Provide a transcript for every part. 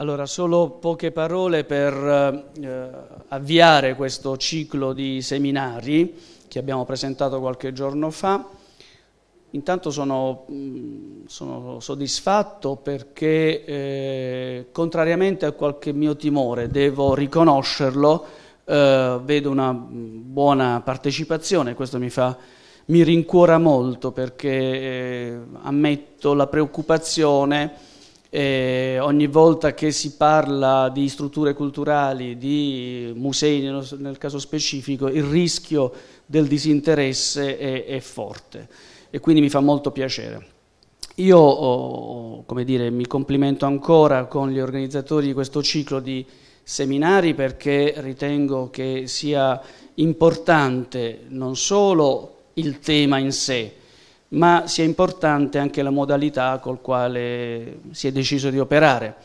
Allora, solo poche parole per eh, avviare questo ciclo di seminari che abbiamo presentato qualche giorno fa. Intanto sono, mm, sono soddisfatto perché, eh, contrariamente a qualche mio timore, devo riconoscerlo, eh, vedo una mm, buona partecipazione, questo mi, fa, mi rincuora molto perché eh, ammetto la preoccupazione e eh, ogni volta che si parla di strutture culturali, di musei nel caso specifico, il rischio del disinteresse è, è forte e quindi mi fa molto piacere. Io oh, dire, mi complimento ancora con gli organizzatori di questo ciclo di seminari perché ritengo che sia importante non solo il tema in sé, ma sia importante anche la modalità col quale si è deciso di operare.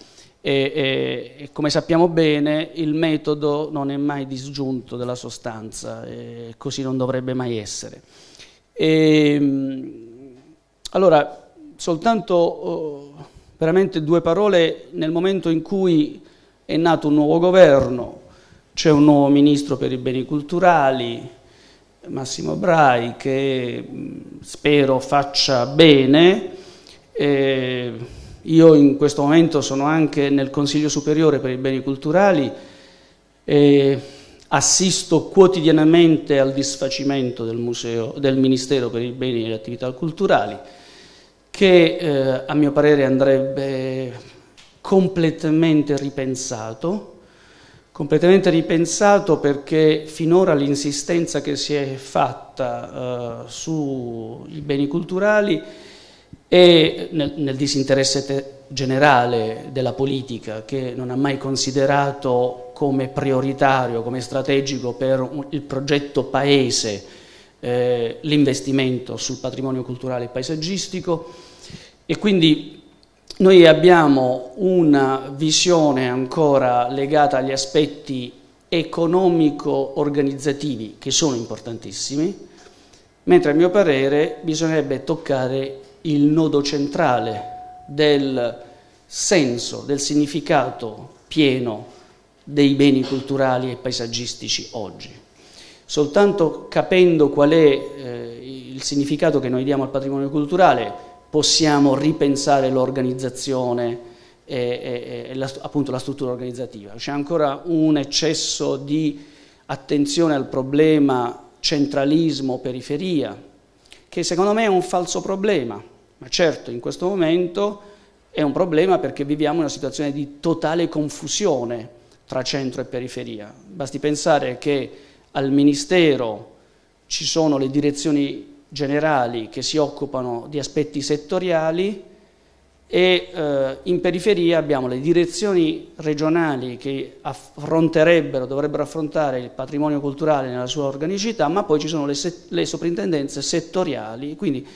E, e, e come sappiamo bene il metodo non è mai disgiunto dalla sostanza, e così non dovrebbe mai essere. Ehm, allora, soltanto oh, veramente due parole nel momento in cui è nato un nuovo governo, c'è un nuovo ministro per i beni culturali, Massimo Brai che spero faccia bene. Eh, io in questo momento sono anche nel Consiglio Superiore per i Beni Culturali e assisto quotidianamente al disfacimento del, museo, del Ministero per i Beni e le Attività Culturali che eh, a mio parere andrebbe completamente ripensato completamente ripensato perché finora l'insistenza che si è fatta eh, sui beni culturali e nel, nel disinteresse te- generale della politica che non ha mai considerato come prioritario, come strategico per un, il progetto paese eh, l'investimento sul patrimonio culturale e paesaggistico e quindi noi abbiamo una visione ancora legata agli aspetti economico-organizzativi che sono importantissimi, mentre a mio parere bisognerebbe toccare il nodo centrale del senso, del significato pieno dei beni culturali e paesaggistici oggi. Soltanto capendo qual è eh, il significato che noi diamo al patrimonio culturale, possiamo ripensare l'organizzazione e, e, e la, appunto la struttura organizzativa. C'è ancora un eccesso di attenzione al problema centralismo-periferia, che secondo me è un falso problema, ma certo in questo momento è un problema perché viviamo una situazione di totale confusione tra centro e periferia. Basti pensare che al Ministero ci sono le direzioni generali che si occupano di aspetti settoriali e eh, in periferia abbiamo le direzioni regionali che affronterebbero, dovrebbero affrontare il patrimonio culturale nella sua organicità, ma poi ci sono le, se- le soprintendenze settoriali, quindi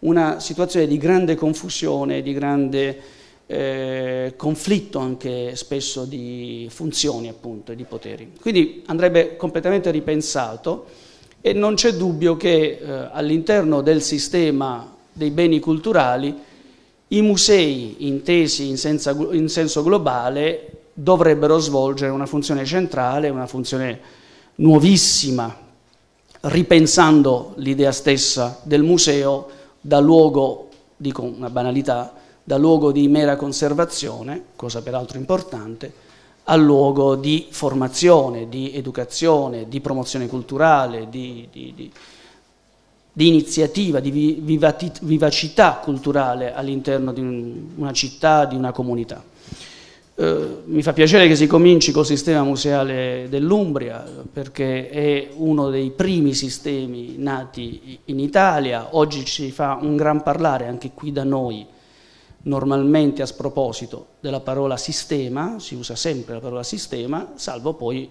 una situazione di grande confusione, di grande eh, conflitto anche spesso di funzioni appunto e di poteri. Quindi andrebbe completamente ripensato e non c'è dubbio che eh, all'interno del sistema dei beni culturali i musei intesi in, senza, in, senso globale dovrebbero svolgere una funzione centrale, una funzione nuovissima, ripensando l'idea stessa del museo da luogo, dico una banalità, da luogo di mera conservazione, cosa peraltro importante, al luogo di formazione, di educazione, di promozione culturale, di, di, di, di iniziativa, di vivati, vivacità culturale all'interno di un, una città, di una comunità. Eh, mi fa piacere che si cominci col sistema museale dell'Umbria perché è uno dei primi sistemi nati in Italia, oggi ci fa un gran parlare anche qui da noi normalmente a sproposito della parola sistema, si usa sempre la parola sistema, salvo poi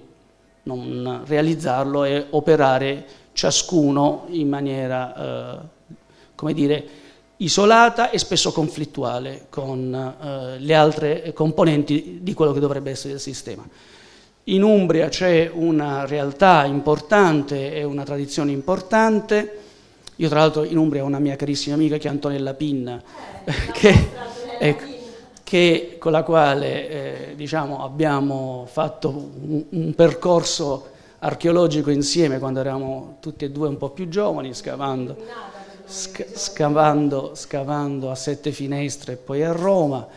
non realizzarlo e operare ciascuno in maniera, eh, come dire, isolata e spesso conflittuale con eh, le altre componenti di quello che dovrebbe essere il sistema. In Umbria c'è una realtà importante e una tradizione importante io tra l'altro in Umbria ho una mia carissima amica che è Antonella Pinna, eh, che, ecco, che, con la quale eh, diciamo, abbiamo fatto un, un percorso archeologico insieme quando eravamo tutti e due un po' più giovani, scavando, sc- scavando, scavando a Sette Finestre e poi a Roma.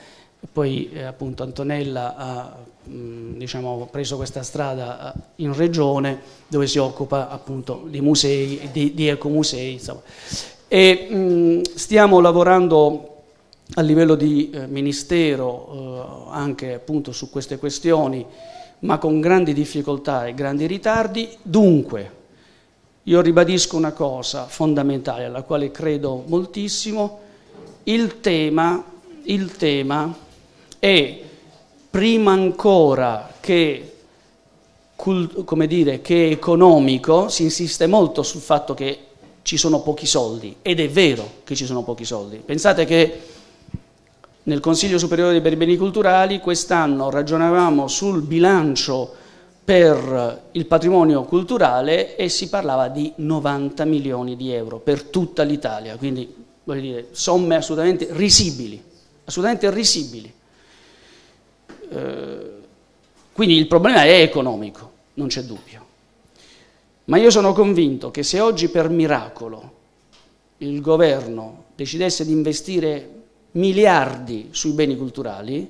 Poi eh, appunto Antonella ha mh, mm, diciamo, preso questa strada eh, in regione dove si occupa appunto di musei, di, di ecomusei. Insomma. E, mh, mm, stiamo lavorando a livello di eh, ministero eh, anche appunto su queste questioni, ma con grandi difficoltà e grandi ritardi. Dunque, io ribadisco una cosa fondamentale alla quale credo moltissimo, il tema, il tema e prima ancora che, dire, che economico si insiste molto sul fatto che ci sono pochi soldi ed è vero che ci sono pochi soldi. Pensate che nel Consiglio Superiore dei Beni Culturali quest'anno ragionavamo sul bilancio per il patrimonio culturale e si parlava di 90 milioni di euro per tutta l'Italia, quindi voglio dire, somme assolutamente risibili, assolutamente risibili. Eh, quindi il problema è economico, non c'è dubbio. Ma io sono convinto che se oggi per miracolo il governo decidesse di investire miliardi sui beni culturali,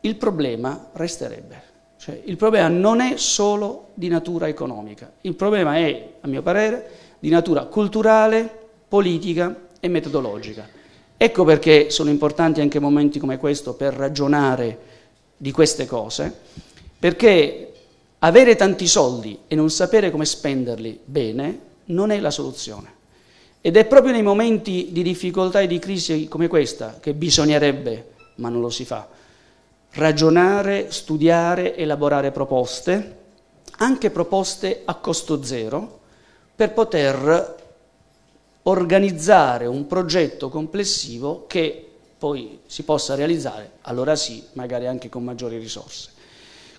il problema resterebbe. Cioè, il problema non è solo di natura economica, il problema è, a mio parere, di natura culturale, politica e metodologica. Ecco perché sono importanti anche momenti come questo per ragionare di queste cose, perché avere tanti soldi e non sapere come spenderli bene non è la soluzione. Ed è proprio nei momenti di difficoltà e di crisi come questa che bisognerebbe, ma non lo si fa, ragionare, studiare, elaborare proposte, anche proposte a costo zero, per poter organizzare un progetto complessivo che poi si possa realizzare, allora sì, magari anche con maggiori risorse.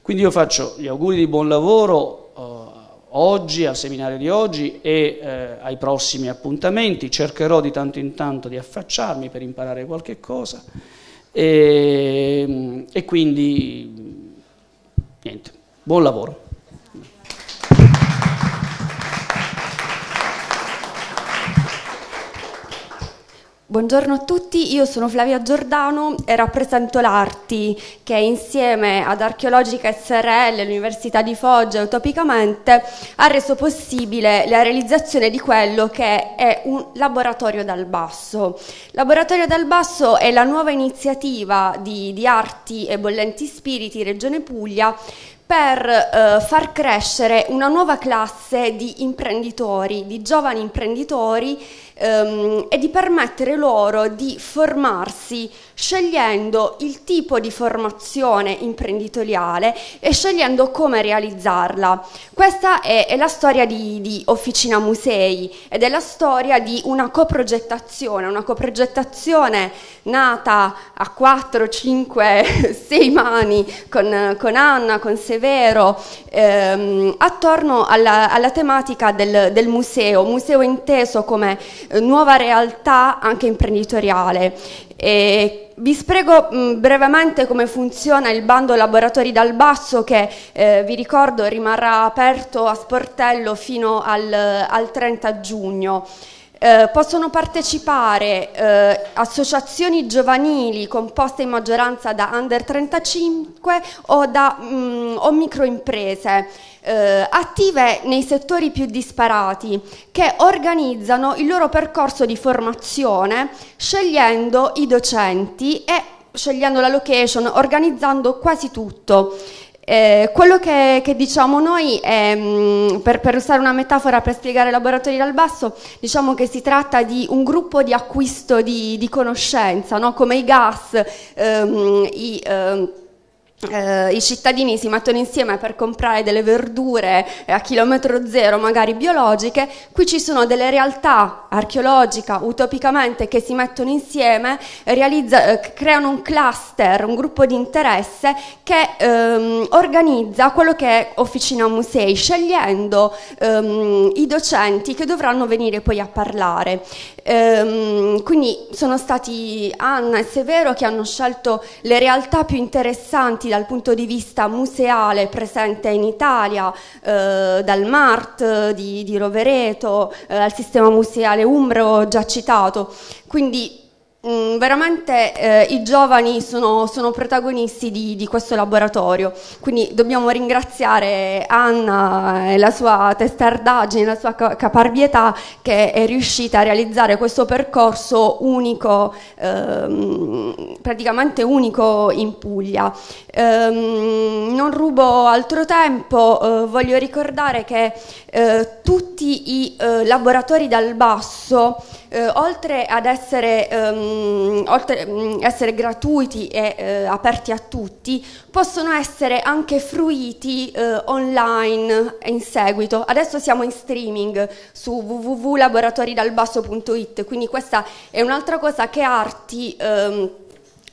Quindi io faccio gli auguri di buon lavoro eh, oggi, al seminario di oggi e eh, ai prossimi appuntamenti, cercherò di tanto in tanto di affacciarmi per imparare qualche cosa e, ehm, e quindi niente, buon lavoro. Buongiorno a tutti, io sono Flavia Giordano e rappresento l'Arti che insieme ad Archeologica SRL, l'Università di Foggia e Utopicamente ha reso possibile la realizzazione di quello che è un laboratorio dal basso. Laboratorio dal basso è la nuova iniziativa di, di Arti e Bollenti Spiriti Regione Puglia per eh, far crescere una nuova classe di imprenditori, di giovani imprenditori ehm, e di permettere loro di formarsi scegliendo il tipo di formazione imprenditoriale e scegliendo come realizzarla. Questa è, è la storia di, di, Officina Musei ed è la storia di una coprogettazione, una coprogettazione nata a 4, 5, 6 mani con, con Anna, con Severo, ehm, attorno alla, alla tematica del, del, museo, museo inteso come eh, nuova realtà anche imprenditoriale. E vi spiego mh, mm, brevemente come funziona il bando Laboratori dal Basso che eh, vi ricordo rimarrà aperto a sportello fino al, al 30 giugno. Eh, possono partecipare eh, associazioni giovanili composte in maggioranza da under 35 o, da, mh, mm, o microimprese. Eh, attive nei settori più disparati che organizzano il loro percorso di formazione scegliendo i docenti e scegliendo la location, organizzando quasi tutto. Eh, quello che, che, diciamo noi è, mm, per, per, usare una metafora per spiegare i laboratori dal basso, diciamo che si tratta di un gruppo di acquisto di, di conoscenza, no? come i gas, ehm, i... Ehm, eh, i cittadini si mettono insieme per comprare delle verdure eh, a chilometro zero, magari biologiche, qui ci sono delle realtà archeologiche utopicamente che si mettono insieme, realizza, eh, creano un cluster, un gruppo di interesse che ehm, organizza quello che è Officina Musei, scegliendo ehm, i docenti che dovranno venire poi a parlare. Ehm, quindi sono stati Anna e Severo che hanno scelto le realtà più interessanti dal punto di vista museale presente in Italia, eh, dal MART di, di Rovereto eh, al sistema museale Umbro già citato. Quindi Mm, veramente eh, i giovani sono, sono protagonisti di, di, questo laboratorio, quindi dobbiamo ringraziare Anna e la sua testardaggine, la sua caparbietà che è riuscita a realizzare questo percorso unico, eh, praticamente unico in Puglia. Um, non rubo altro tempo, uh, voglio ricordare che uh, tutti i uh, laboratori dal basso, oltre ad essere, um, oltre, um, essere gratuiti e aperti a tutti, possono essere anche fruiti online in seguito. Adesso siamo in streaming su www.laboratoridalbasso.it, quindi questa è un'altra cosa che Arti ehm,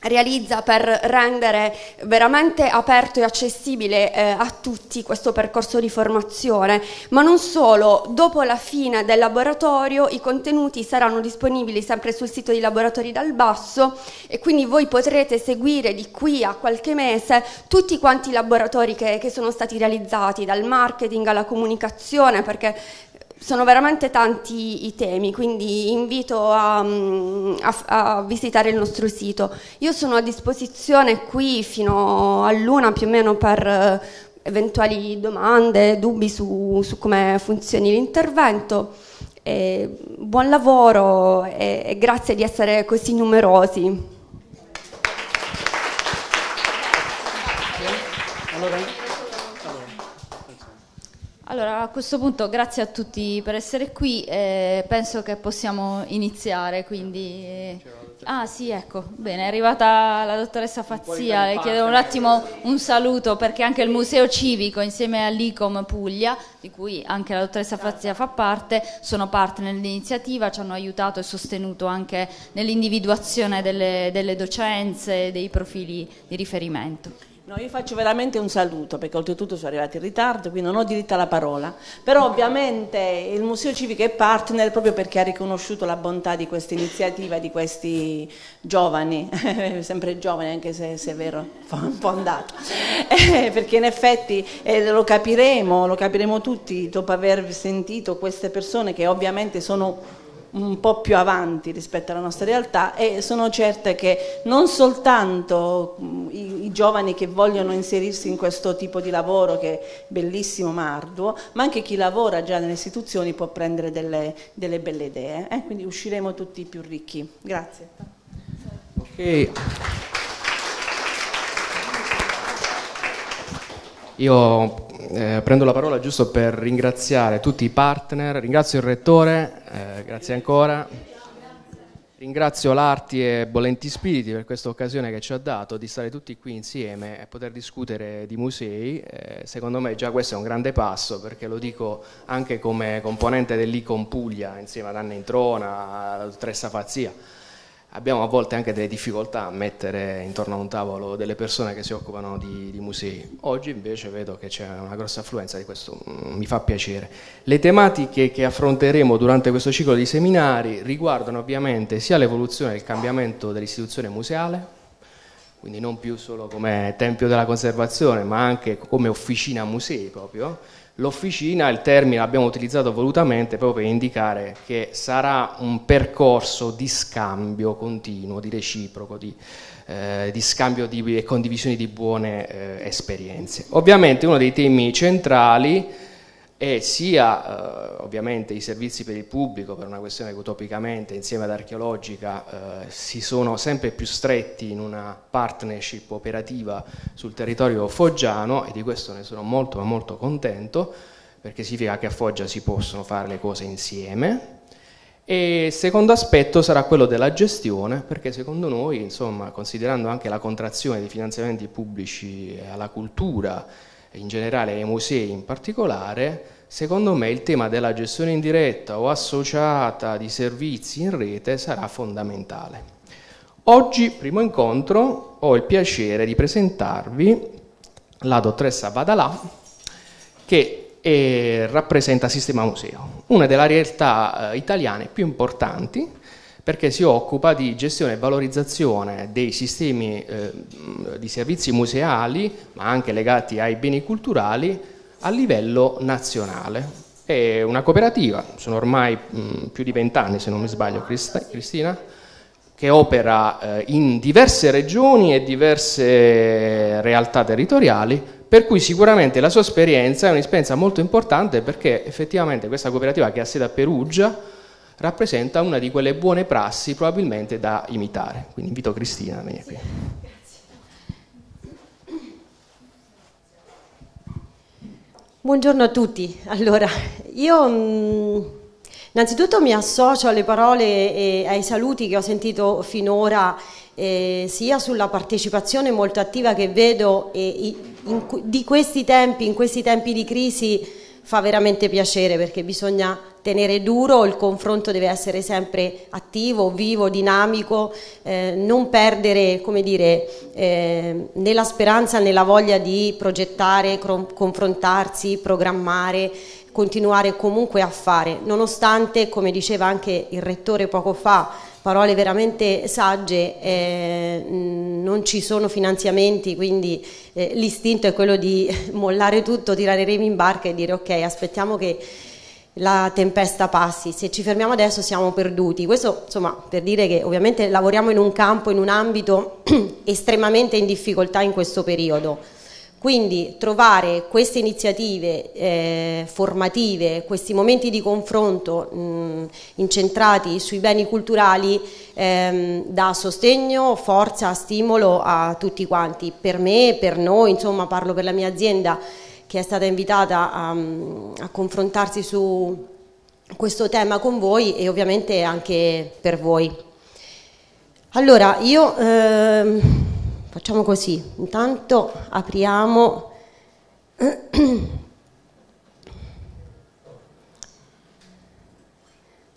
realizza per rendere veramente aperto e accessibile eh, a tutti questo percorso di formazione, ma non solo, dopo la fine del laboratorio i contenuti saranno disponibili sempre sul sito di Laboratori dal Basso e quindi voi potrete seguire di qui a qualche mese tutti quanti i laboratori che, che sono stati realizzati, dal marketing alla comunicazione, perché sono veramente tanti i temi, quindi invito a, mm, a, a, visitare il nostro sito. Io sono a disposizione qui fino all'una più o meno per eh, eventuali domande, dubbi su, su come funzioni l'intervento. buon lavoro e, e grazie di essere così numerosi. Allora, a questo punto grazie a tutti per essere qui, eh, penso che possiamo iniziare, quindi... Eh. Ah sì, ecco, bene, è arrivata la dottoressa Fazzia, le chiedo un eh. attimo un saluto perché anche il Museo Civico insieme all'ICOM Puglia, di cui anche la dottoressa Fazzia fa parte, sono partner dell'iniziativa, ci hanno aiutato e sostenuto anche nell'individuazione delle, delle docenze, dei profili di riferimento. No, io faccio veramente un saluto perché oltretutto sono arrivati in ritardo, quindi non ho diritto alla parola, però ovviamente il Museo Civico è partner proprio perché ha riconosciuto la bontà di questa iniziativa, di questi giovani, sempre giovani anche se, se è vero, un po' andato, eh, perché in effetti eh, lo capiremo, lo capiremo tutti dopo aver sentito queste persone che ovviamente sono un po' più avanti rispetto alla nostra realtà e sono certa che non soltanto mm, i, i, giovani che vogliono inserirsi in questo tipo di lavoro che è bellissimo ma arduo, ma anche chi lavora già nelle istituzioni può prendere delle, delle belle idee, eh? quindi usciremo tutti più ricchi. Grazie. Okay. Io eh, prendo la parola giusto per ringraziare tutti i partner, ringrazio il rettore, eh, grazie ancora, ringrazio l'Arti e Bolenti Spiriti per questa occasione che ci ha dato di stare tutti qui insieme e poter discutere di musei. Eh, secondo me già questo è un grande passo perché lo dico anche come componente dell'ICOM Puglia insieme ad Anna Introna, a Tressa Fazia abbiamo a volte anche delle difficoltà a mettere intorno a un tavolo delle persone che si occupano di, di musei. Oggi invece vedo che c'è una grossa affluenza di questo, mm, mi fa piacere. Le tematiche che affronteremo durante questo ciclo di seminari riguardano ovviamente sia l'evoluzione e il cambiamento dell'istituzione museale, quindi non più solo come tempio della conservazione, ma anche come officina musei proprio L'officina, il termine l'abbiamo utilizzato volutamente proprio per indicare che sarà un percorso di scambio continuo, di reciproco, di, eh, di scambio e condivisione di buone eh, esperienze. Ovviamente uno dei temi centrali e sia eh, ovviamente i servizi per il pubblico, per una questione che utopicamente insieme ad archeologica eh, si sono sempre più stretti in una partnership operativa sul territorio foggiano e di questo ne sono molto ma molto contento perché significa che a Foggia si possono fare le cose insieme. E il secondo aspetto sarà quello della gestione, perché secondo noi, insomma, considerando anche la contrazione di finanziamenti pubblici alla cultura in generale ai musei in particolare, secondo me il tema della gestione indiretta o associata di servizi in rete sarà fondamentale. Oggi, primo incontro, ho il piacere di presentarvi la dottoressa Badalà che è, eh, rappresenta Sistema Museo, una delle realtà eh, italiane più importanti perché si occupa di gestione e valorizzazione dei sistemi eh, di servizi museali, ma anche legati ai beni culturali, a livello nazionale. È una cooperativa, sono ormai mh, mm, più di vent'anni se non mi sbaglio, Crist- Cristina, che opera eh, in diverse regioni e diverse realtà territoriali, per cui sicuramente la sua esperienza è un'esperienza molto importante perché effettivamente questa cooperativa che ha sede a Perugia, rappresenta una di quelle buone prassi probabilmente da imitare. Quindi invito Cristina a venire qui. Buongiorno a tutti. Allora, io mm, innanzitutto mi associo alle parole e ai saluti che ho sentito finora eh, sia sulla partecipazione molto attiva che vedo e, in, di questi tempi, in questi tempi di crisi fa veramente piacere perché bisogna tenere duro, il confronto deve essere sempre attivo, vivo, dinamico, eh, non perdere come dire, eh, né la speranza né la voglia di progettare, confrontarsi, programmare, continuare comunque a fare, nonostante, come diceva anche il Rettore poco fa, parole veramente sagge, eh, non ci sono finanziamenti, quindi eh, l'istinto è quello di mollare tutto, tirare i remi in barca e dire ok, aspettiamo che la tempesta passi, se ci fermiamo adesso siamo perduti. Questo insomma per dire che ovviamente lavoriamo in un campo, in un ambito estremamente in difficoltà in questo periodo. Quindi trovare queste iniziative eh, formative, questi momenti di confronto mh, mm, incentrati sui beni culturali ehm, dà sostegno, forza, stimolo a tutti quanti. Per me, per noi, insomma parlo per la mia azienda, che è stata invitata a, mm, a confrontarsi su questo tema con voi e ovviamente anche per voi. Allora, io eh, facciamo così, intanto apriamo...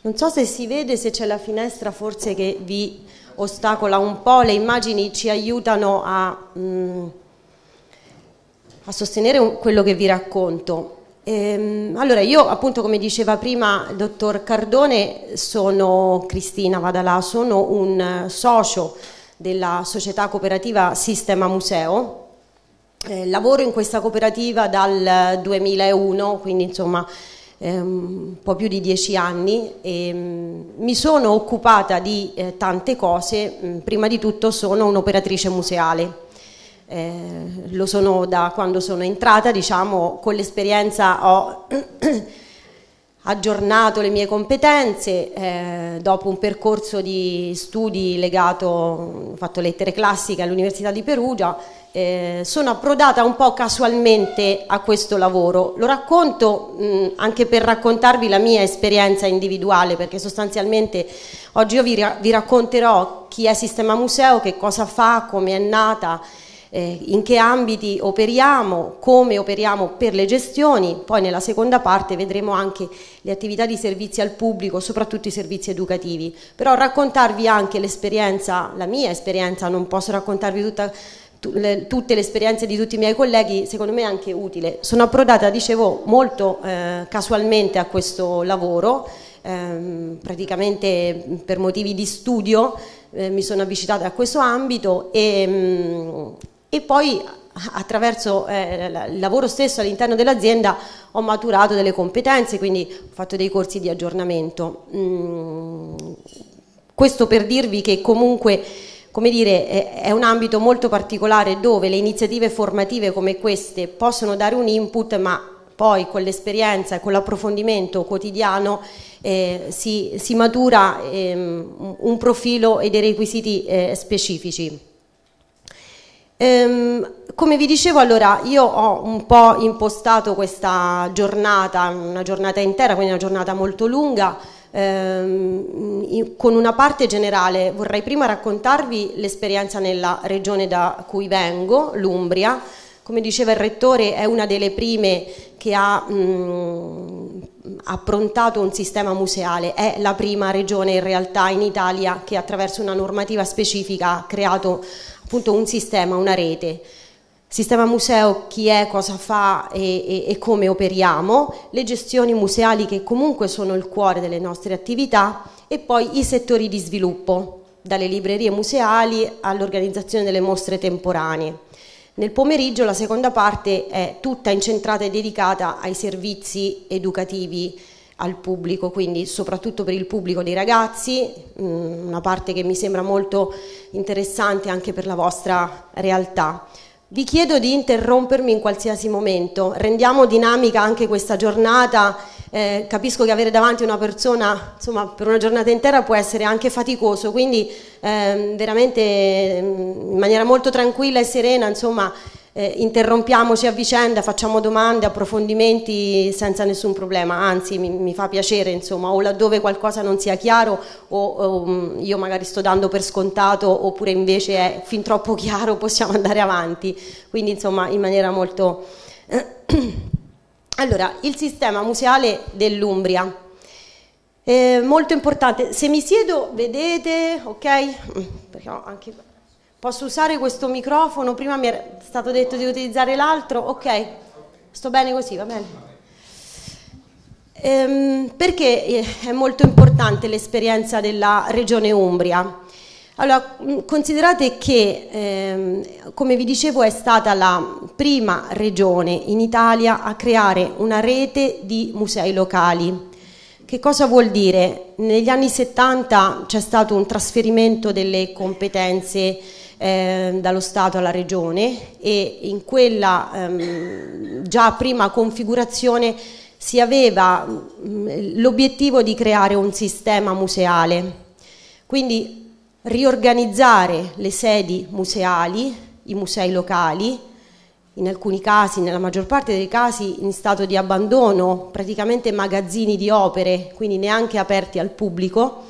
Non so se si vede, se c'è la finestra forse che vi ostacola un po', le immagini ci aiutano a... Mh, mm, a sostenere un, quello che vi racconto. Ehm, allora, io appunto, come diceva prima il dottor Cardone, sono Cristina Vadalà, sono un eh, socio della società cooperativa Sistema Museo. Eh, lavoro in questa cooperativa dal 2001, eh, quindi insomma ehm, un po' più di dieci anni e ehm, mi sono occupata di eh, tante cose, mm, prima di tutto sono un'operatrice museale eh, lo sono da quando sono entrata, diciamo, con l'esperienza ho aggiornato le mie competenze eh, dopo un percorso di studi legato, ho fatto lettere classiche all'Università di Perugia, eh, sono approdata un po' casualmente a questo lavoro. Lo racconto mh, anche per raccontarvi la mia esperienza individuale, perché sostanzialmente oggi io vi, ra vi racconterò chi è Sistema Museo, che cosa fa, come è nata, eh, in che ambiti operiamo, come operiamo per le gestioni, poi nella seconda parte vedremo anche le attività di servizi al pubblico, soprattutto i servizi educativi, però raccontarvi anche l'esperienza, la mia esperienza, non posso raccontarvi tutta tutte le esperienze di tutti i miei colleghi, secondo me è anche utile. Sono approdata, dicevo, molto eh, casualmente a questo lavoro, ehm, praticamente per motivi di studio eh, mi sono avvicinata a questo ambito e mh, mm, e poi attraverso eh, il lavoro stesso all'interno dell'azienda ho maturato delle competenze, quindi ho fatto dei corsi di aggiornamento. Mm, questo per dirvi che comunque come dire, è un ambito molto particolare dove le iniziative formative come queste possono dare un input, ma poi con l'esperienza e con l'approfondimento quotidiano eh, si, si, matura eh, un profilo e dei requisiti eh, specifici. Ehm, come vi dicevo allora io ho un po' impostato questa giornata, una giornata intera, quindi una giornata molto lunga, ehm, con una parte generale vorrei prima raccontarvi l'esperienza nella regione da cui vengo, l'Umbria. Come diceva il rettore è una delle prime che ha mh, approntato un sistema museale, è la prima regione in realtà in Italia che attraverso una normativa specifica ha creato appunto un sistema, una rete. Sistema museo, chi è, cosa fa e, e, e come operiamo, le gestioni museali che comunque sono il cuore delle nostre attività e poi i settori di sviluppo, dalle librerie museali all'organizzazione delle mostre temporanee. Nel pomeriggio la seconda parte è tutta incentrata e dedicata ai servizi educativi al pubblico, quindi soprattutto per il pubblico dei ragazzi, mm, una parte che mi sembra molto interessante anche per la vostra realtà. Vi chiedo di interrompermi in qualsiasi momento, rendiamo dinamica anche questa giornata, eh, capisco che avere davanti una persona insomma, per una giornata intera può essere anche faticoso, quindi Ehm, veramente ehm, in maniera molto tranquilla e serena, insomma, eh, interrompiamoci a vicenda, facciamo domande, approfondimenti senza nessun problema, anzi mi, mi, fa piacere insomma, o laddove qualcosa non sia chiaro o, o mm, io magari sto dando per scontato oppure invece è fin troppo chiaro, possiamo andare avanti, quindi insomma in maniera molto... Allora, il sistema museale dell'Umbria. Eh, molto importante, se mi siedo vedete, ok? Mm, perché anche... Posso usare questo microfono, prima mi era stato detto di utilizzare l'altro, ok? Sto bene così, va bene? Ehm, perché è molto importante l'esperienza della regione Umbria? Allora, mm, considerate che, ehm, come vi dicevo, è stata la prima regione in Italia a creare una rete di musei locali che cosa vuol dire? Negli anni 70 c'è stato un trasferimento delle competenze eh, dallo Stato alla Regione e in quella ehm, già prima configurazione si aveva l'obiettivo di creare un sistema museale, quindi riorganizzare le sedi museali, i musei locali, in alcuni casi, nella maggior parte dei casi, in stato di abbandono, praticamente magazzini di opere, quindi neanche aperti al pubblico,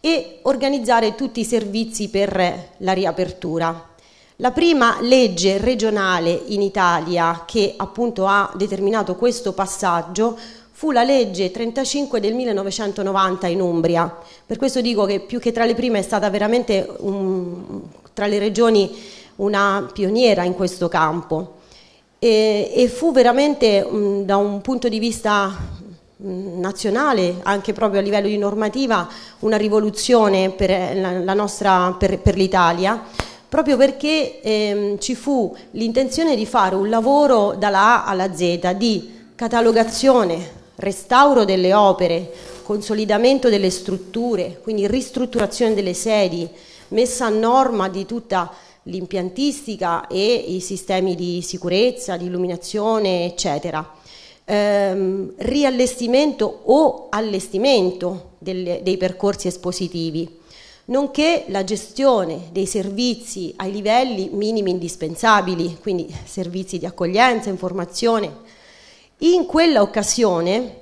e organizzare tutti i servizi per la riapertura. La prima legge regionale in Italia che appunto ha determinato questo passaggio fu la legge 35 del 1990 in Umbria. Per questo dico che più che tra le prime è stata veramente un, tra le regioni una pioniera in questo campo e, e fu veramente mh, da un punto di vista nazionale, anche proprio a livello di normativa, una rivoluzione per, eh, la, nostra, per, per l'Italia, proprio perché ehm, ci fu l'intenzione di fare un lavoro dalla A alla Z di catalogazione, restauro delle opere, consolidamento delle strutture, quindi ristrutturazione delle sedi, messa a norma di tutta l'impiantistica e i sistemi di sicurezza, di illuminazione, eccetera. Ehm, riallestimento o allestimento delle, dei percorsi espositivi, nonché la gestione dei servizi ai livelli minimi indispensabili, quindi servizi di accoglienza, informazione. In quella occasione,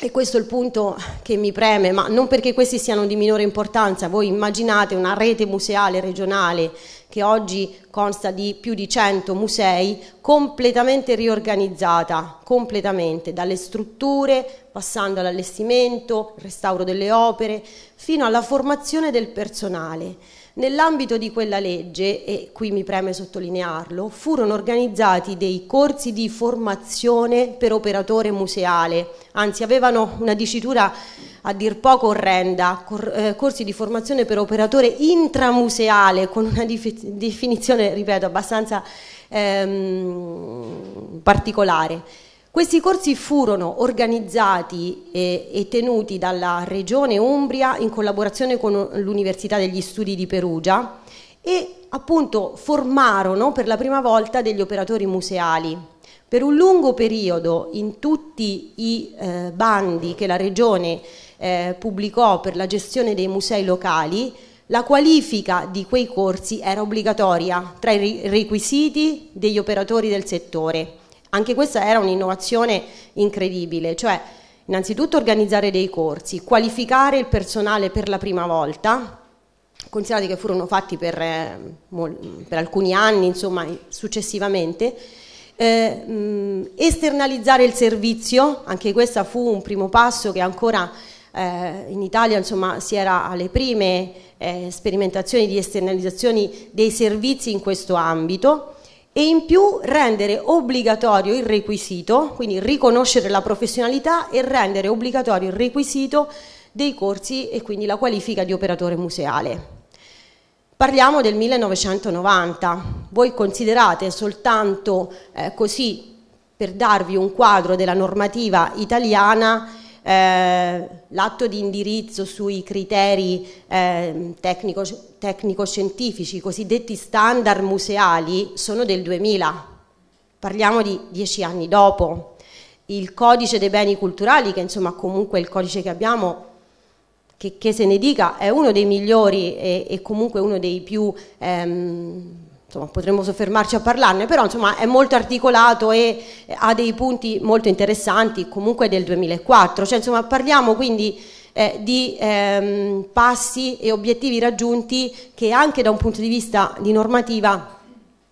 e questo è il punto che mi preme, ma non perché questi siano di minore importanza, voi immaginate una rete museale regionale che oggi consta di più di 100 musei, completamente riorganizzata, completamente, dalle strutture, passando all'allestimento, restauro delle opere, fino alla formazione del personale. Nell'ambito di quella legge, e qui mi preme sottolinearlo, furono organizzati dei corsi di formazione per operatore museale, anzi avevano una dicitura a dir poco orrenda, cor eh, corsi di formazione per operatore intramuseale, con una definizione, ripeto, abbastanza ehm, particolare. Questi corsi furono organizzati e, eh, e tenuti dalla Regione Umbria in collaborazione con eh, l'Università degli Studi di Perugia e appunto formarono per la prima volta degli operatori museali. Per un lungo periodo in tutti i eh, bandi che la Regione eh, pubblicò per la gestione dei musei locali, la qualifica di quei corsi era obbligatoria tra i requisiti degli operatori del settore. Anche questa era un'innovazione incredibile, cioè innanzitutto organizzare dei corsi, qualificare il personale per la prima volta, considerate che furono fatti per, eh, per alcuni anni, insomma, successivamente, eh, esternalizzare il servizio, anche questo fu un primo passo che ancora eh, in Italia insomma, si era alle prime eh, sperimentazioni di esternalizzazioni dei servizi in questo ambito e in più rendere obbligatorio il requisito, quindi riconoscere la professionalità e rendere obbligatorio il requisito dei corsi e quindi la qualifica di operatore museale. Parliamo del 1990, voi considerate soltanto eh, così per darvi un quadro della normativa italiana eh, l'atto di indirizzo sui criteri eh, tecnico, tecnico-scientifici, i cosiddetti standard museali, sono del 2000, parliamo di dieci anni dopo. Il codice dei beni culturali, che insomma comunque è il codice che abbiamo, che, che se ne dica, è uno dei migliori e, e comunque uno dei più... Ehm, insomma, potremmo soffermarci a parlarne, però insomma, è molto articolato e eh, ha dei punti molto interessanti, comunque del 2004. Cioè, insomma, parliamo quindi eh, di ehm, passi e obiettivi raggiunti che anche da un punto di vista di normativa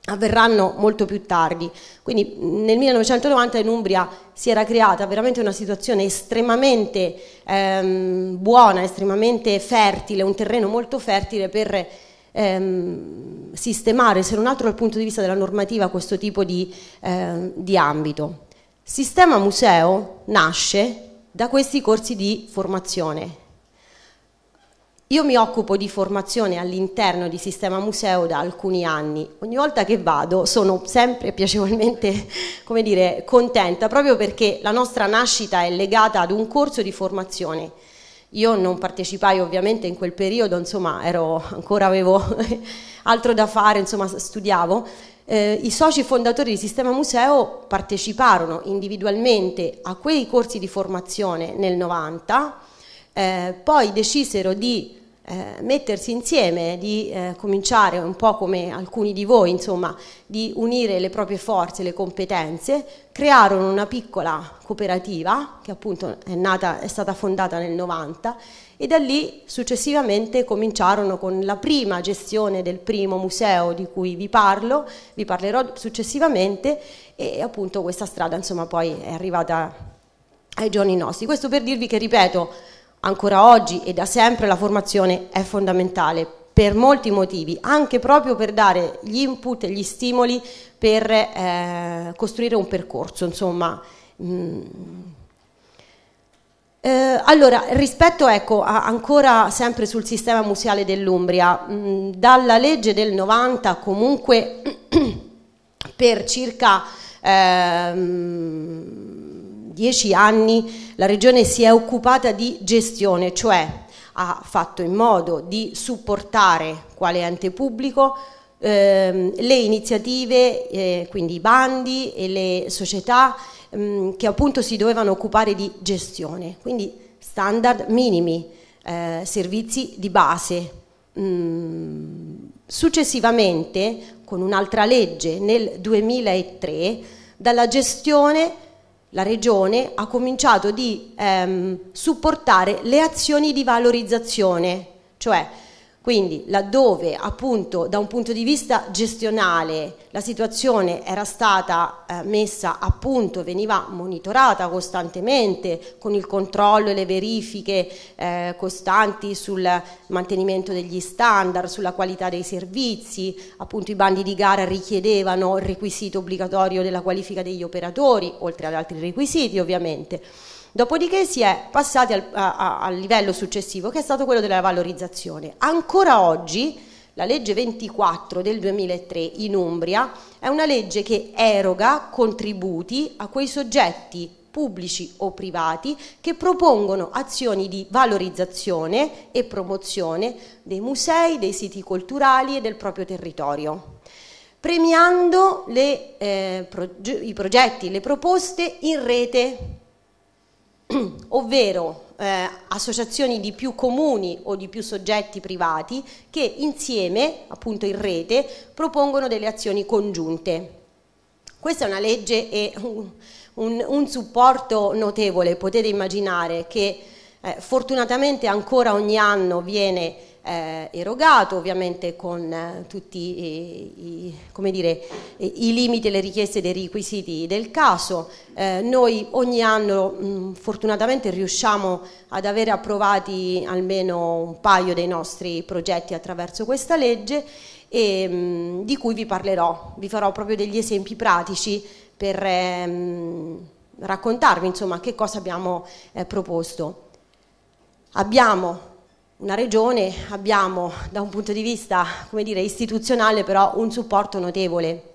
avverranno molto più tardi. Quindi nel 1990 in Umbria si era creata veramente una situazione estremamente ehm, buona, estremamente fertile, un terreno molto fertile per ehm, sistemare, se non altro dal punto di vista della normativa, questo tipo di, eh, di ambito. Sistema museo nasce da questi corsi di formazione. Io mi occupo di formazione all'interno di Sistema Museo da alcuni anni. Ogni volta che vado sono sempre piacevolmente come dire, contenta, proprio perché la nostra nascita è legata ad un corso di formazione io non partecipai ovviamente in quel periodo, insomma, ero, ancora avevo altro da fare, insomma, studiavo. Eh, I soci fondatori di Sistema Museo parteciparono individualmente a quei corsi di formazione nel 90, eh, poi decisero di eh, mettersi insieme, di eh, cominciare un po' come alcuni di voi, insomma, di unire le proprie forze, le competenze, crearono una piccola cooperativa che appunto è, nata, è stata fondata nel 90 e da lì successivamente cominciarono con la prima gestione del primo museo di cui vi parlo, vi parlerò successivamente e appunto questa strada insomma poi è arrivata ai giorni nostri. Questo per dirvi che ripeto Ancora oggi e da sempre la formazione è fondamentale per molti motivi, anche proprio per dare gli input e gli stimoli per eh, costruire un percorso, insomma. Mm. Eh, allora, rispetto ecco, a, ancora sempre sul sistema museale dell'Umbria, mh, mm, dalla legge del 90 comunque per circa... Eh, dieci anni la Regione si è occupata di gestione, cioè ha fatto in modo di supportare quale ente pubblico ehm, le iniziative, eh, quindi i bandi e le società ehm, che appunto si dovevano occupare di gestione, quindi standard minimi, eh, servizi di base. Mm, successivamente, con un'altra legge nel 2003, dalla gestione la regione ha cominciato di ehm, supportare le azioni di valorizzazione, cioè quindi laddove appunto da un punto di vista gestionale la situazione era stata eh, messa a punto, veniva monitorata costantemente con il controllo e le verifiche eh, costanti sul mantenimento degli standard, sulla qualità dei servizi, appunto i bandi di gara richiedevano il requisito obbligatorio della qualifica degli operatori, oltre ad altri requisiti ovviamente. Dopodiché si è passati al, a, al livello successivo che è stato quello della valorizzazione. Ancora oggi la legge 24 del 2003 in Umbria è una legge che eroga contributi a quei soggetti pubblici o privati che propongono azioni di valorizzazione e promozione dei musei, dei siti culturali e del proprio territorio, premiando le, eh, proge- i progetti, le proposte in rete ovvero eh, associazioni di più comuni o di più soggetti privati che insieme, appunto in rete, propongono delle azioni congiunte. Questa è una legge e un, un, supporto notevole, potete immaginare che eh, fortunatamente ancora ogni anno viene eh, erogato, ovviamente con eh, tutti eh, i, come dire, i, eh, i, limiti e le richieste dei requisiti del caso. Eh, noi ogni anno mh, mm, fortunatamente riusciamo ad avere approvati almeno un paio dei nostri progetti attraverso questa legge e, mh, mm, di cui vi parlerò, vi farò proprio degli esempi pratici per mh, ehm, raccontarvi insomma che cosa abbiamo eh, proposto. Abbiamo una regione abbiamo da un punto di vista dire, istituzionale però un supporto notevole.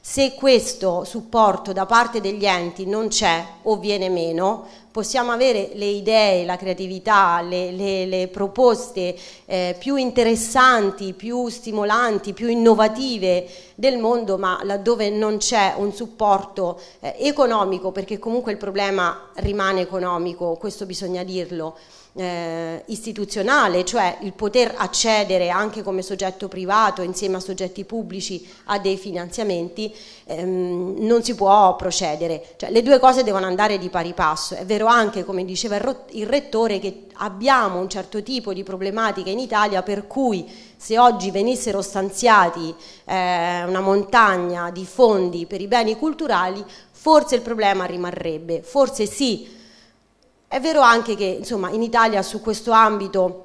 Se questo supporto da parte degli enti non c'è o viene meno, possiamo avere le idee, la creatività, le, le, le proposte eh, più interessanti, più stimolanti, più innovative del mondo, ma laddove non c'è un supporto eh, economico, perché comunque il problema rimane economico, questo bisogna dirlo, eh, istituzionale, cioè il poter accedere anche come soggetto privato insieme a soggetti pubblici a dei finanziamenti, ehm, non si può procedere. Cioè, le due cose devono andare di pari passo. È vero anche, come diceva il Rettore, che abbiamo un certo tipo di problematiche in Italia per cui se oggi venissero stanziati eh, una montagna di fondi per i beni culturali, forse il problema rimarrebbe, forse sì è vero anche che insomma, in Italia su questo ambito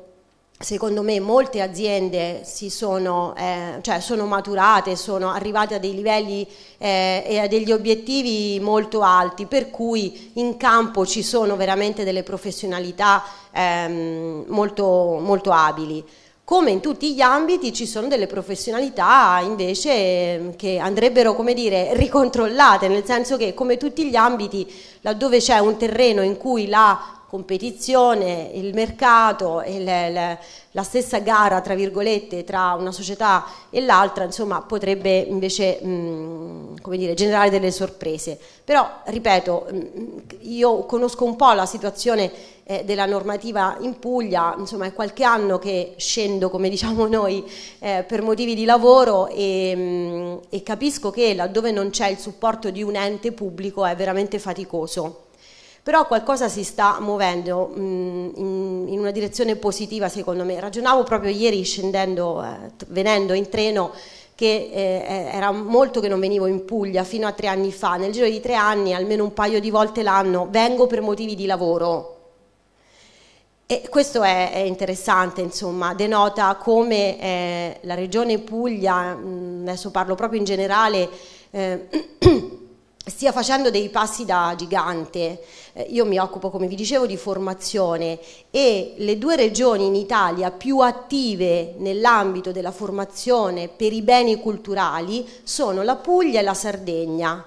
secondo me molte aziende sono, eh, cioè sono, maturate, sono arrivate a dei livelli eh, e a degli obiettivi molto alti, per cui in campo ci sono veramente delle professionalità ehm, molto, molto abili. Come in tutti gli ambiti ci sono delle professionalità invece ehm, che andrebbero, come dire, ricontrollate, nel senso che come tutti gli ambiti, laddove c'è un terreno in cui la competizione, il mercato e le, le, la stessa gara tra virgolette tra una società e l'altra insomma potrebbe invece mh, mm, come dire, generare delle sorprese però ripeto mm, io conosco un po' la situazione eh, della normativa in Puglia insomma è qualche anno che scendo come diciamo noi eh, per motivi di lavoro e, mh, mm, e capisco che laddove non c'è il supporto di un ente pubblico è veramente faticoso però qualcosa si sta muovendo mh, mm, in, in, una direzione positiva secondo me. Ragionavo proprio ieri scendendo, eh, venendo in treno che eh, eh, era molto che non venivo in Puglia fino a tre anni fa, nel giro di tre anni almeno un paio di volte l'anno vengo per motivi di lavoro. E questo è, è interessante, insomma, denota come eh, la regione Puglia, mh, mm, adesso parlo proprio in generale, eh, stia facendo dei passi da gigante. Eh, io mi occupo, come vi dicevo, di formazione e le due regioni in Italia più attive nell'ambito della formazione per i beni culturali sono la Puglia e la Sardegna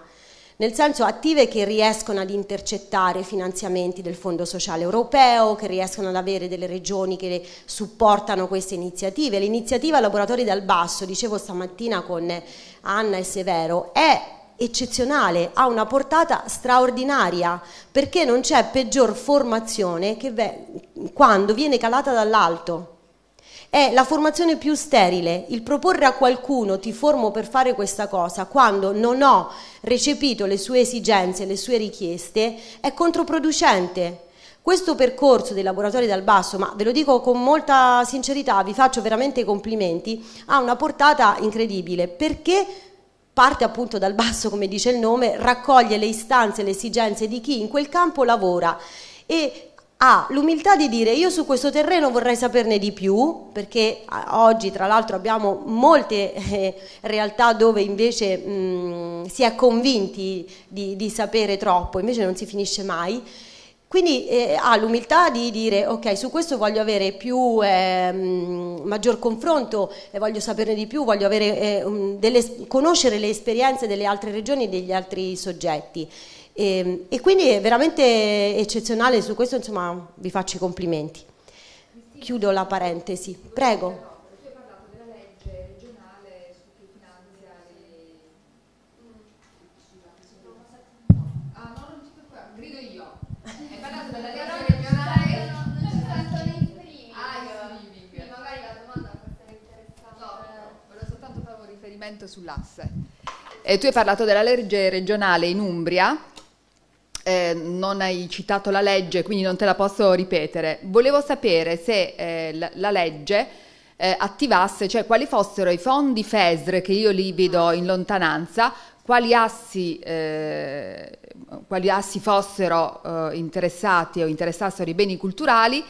nel senso attive che riescono ad intercettare finanziamenti del Fondo Sociale Europeo, che riescono ad avere delle regioni che supportano queste iniziative. L'iniziativa Laboratori dal Basso, dicevo stamattina con Anna e Severo, è eccezionale, ha una portata straordinaria, perché non c'è peggior formazione che quando viene calata dall'alto. È la formazione più sterile, il proporre a qualcuno ti formo per fare questa cosa quando non ho recepito le sue esigenze, le sue richieste, è controproducente. Questo percorso dei laboratori dal basso, ma ve lo dico con molta sincerità, vi faccio veramente i complimenti, ha una portata incredibile perché parte appunto dal basso, come dice il nome, raccoglie le istanze, e le esigenze di chi in quel campo lavora e ha l'umiltà di dire io su questo terreno vorrei saperne di più, perché oggi tra l'altro abbiamo molte eh, realtà dove invece mh, mm, si è convinti di, di sapere troppo, invece non si finisce mai. Quindi eh, ha l'umiltà di dire ok, su questo voglio avere più, ehm, maggior confronto, e voglio saperne di più, voglio avere, um, delle, conoscere le esperienze delle altre regioni e degli altri soggetti. E, ehm, e, quindi è veramente eccezionale, su questo insomma vi faccio i complimenti. Chiudo la parentesi, prego. riferimento sull'asse. Eh, tu hai parlato della legge regionale in Umbria, eh, non hai citato la legge, quindi non te la posso ripetere. Volevo sapere se eh, la, la, legge eh, attivasse, cioè quali fossero i fondi FESR che io li vedo in lontananza, quali assi, eh, quali assi fossero eh, interessati o interessassero i beni culturali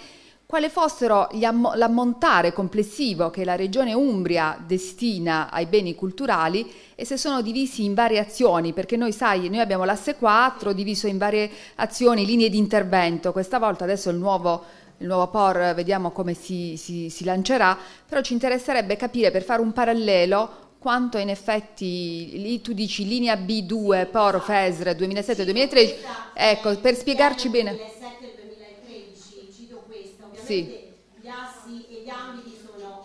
quale fossero ammo- l'ammontare complessivo che la regione Umbria destina ai beni culturali e se sono divisi in varie azioni, perché noi, sai, noi abbiamo l'asse 4 diviso in varie azioni, linee di intervento, questa volta adesso il nuovo, il nuovo POR vediamo come si, si, si lancerà, però ci interesserebbe capire per fare un parallelo quanto in effetti lì tu dici linea B2 POR FESR 2007-2013, ecco per spiegarci bene sì. gli assi e gli ambiti sono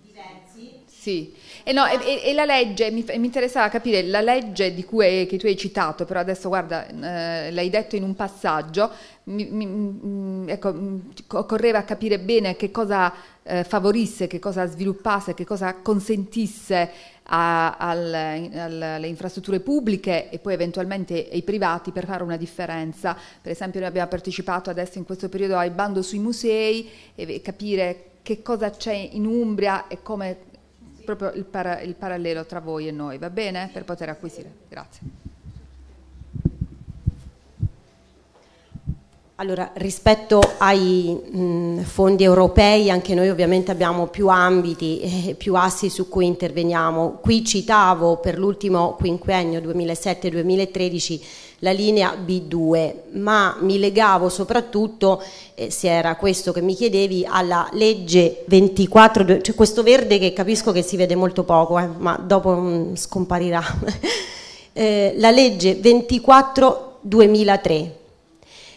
diversi. Sì, eh, e, no, e, e la legge, mi, mi, interessava capire, la legge cui, eh, che tu hai citato, però adesso guarda, eh, l'hai detto in un passaggio, mi, mi, mm, ecco, mm, occorreva capire bene che cosa eh, favorisse, che cosa sviluppasse, che cosa consentisse a, al, alle infrastrutture pubbliche e poi eventualmente ai privati per fare una differenza. Per esempio noi abbiamo partecipato adesso in questo periodo al bando sui musei e capire che cosa c'è in Umbria e come proprio il, para, il parallelo tra voi e noi, va bene? Per poter acquisire. Grazie. Allora, rispetto ai mh, fondi europei, anche noi ovviamente abbiamo più ambiti e più assi su cui interveniamo. Qui citavo per l'ultimo quinquennio 2007-2013 la linea B2, ma mi legavo soprattutto, eh, se era questo che mi chiedevi, alla legge 24, cioè questo verde che capisco che si vede molto poco, eh, ma dopo mh, scomparirà, eh, la legge 24 2003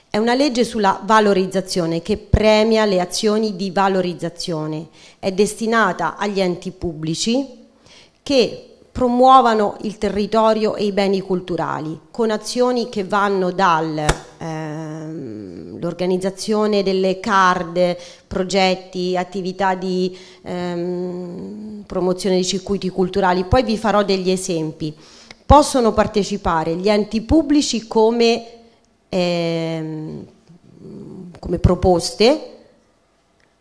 è una legge sulla valorizzazione che premia le azioni di valorizzazione, è destinata agli enti pubblici che promuovano il territorio e i beni culturali con azioni che vanno dall'organizzazione ehm, delle card, progetti, attività di ehm, promozione di circuiti culturali. Poi vi farò degli esempi. Possono partecipare gli enti pubblici come eh, come proposte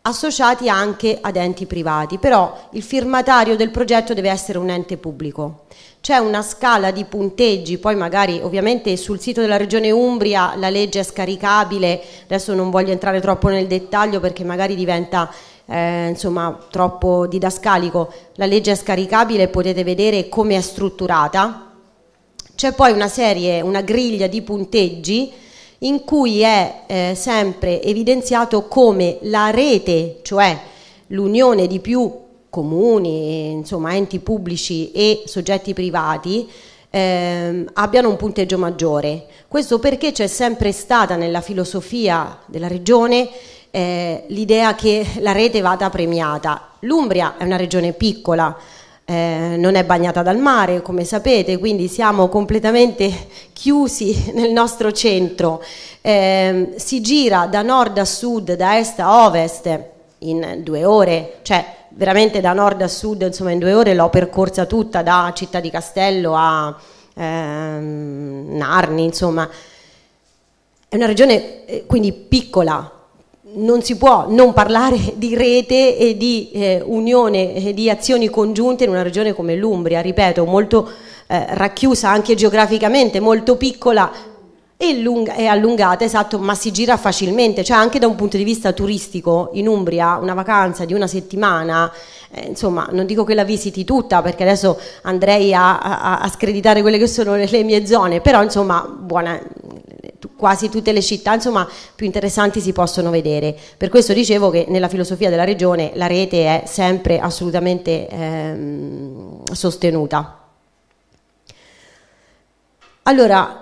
associati anche ad enti privati, però il firmatario del progetto deve essere un ente pubblico. C'è una scala di punteggi, poi magari ovviamente sul sito della Regione Umbria la legge è scaricabile, adesso non voglio entrare troppo nel dettaglio perché magari diventa eh, insomma troppo didascalico, la legge è scaricabile potete vedere come è strutturata, c'è poi una serie, una griglia di punteggi in cui è eh, sempre evidenziato come la rete, cioè l'unione di più comuni, insomma, enti pubblici e soggetti privati, Ehm, abbiano un punteggio maggiore. Questo perché c'è sempre stata nella filosofia della regione eh, l'idea che la rete vada premiata. L'Umbria è una regione piccola, eh, non è bagnata dal mare, come sapete, quindi siamo completamente chiusi nel nostro centro. Eh, si gira da nord a sud, da est a ovest in due ore, cioè veramente da nord a sud, insomma in due ore l'ho percorsa tutta da Città di Castello a ehm, Narni, insomma. È una regione eh, quindi piccola, non si può non parlare di rete e di eh, unione e eh, di azioni congiunte in una regione come l'Umbria, ripeto, molto eh, racchiusa anche geograficamente, molto piccola e, lunga, e allungata, esatto, ma si gira facilmente, cioè anche da un punto di vista turistico in Umbria una vacanza di una settimana, eh, insomma non dico che la visiti tutta perché adesso andrei a, a, a screditare quelle che sono le, le mie zone, però insomma buona, quasi tutte le città insomma, più interessanti si possono vedere. Per questo dicevo che nella filosofia della regione la rete è sempre assolutamente ehm, sostenuta. Allora,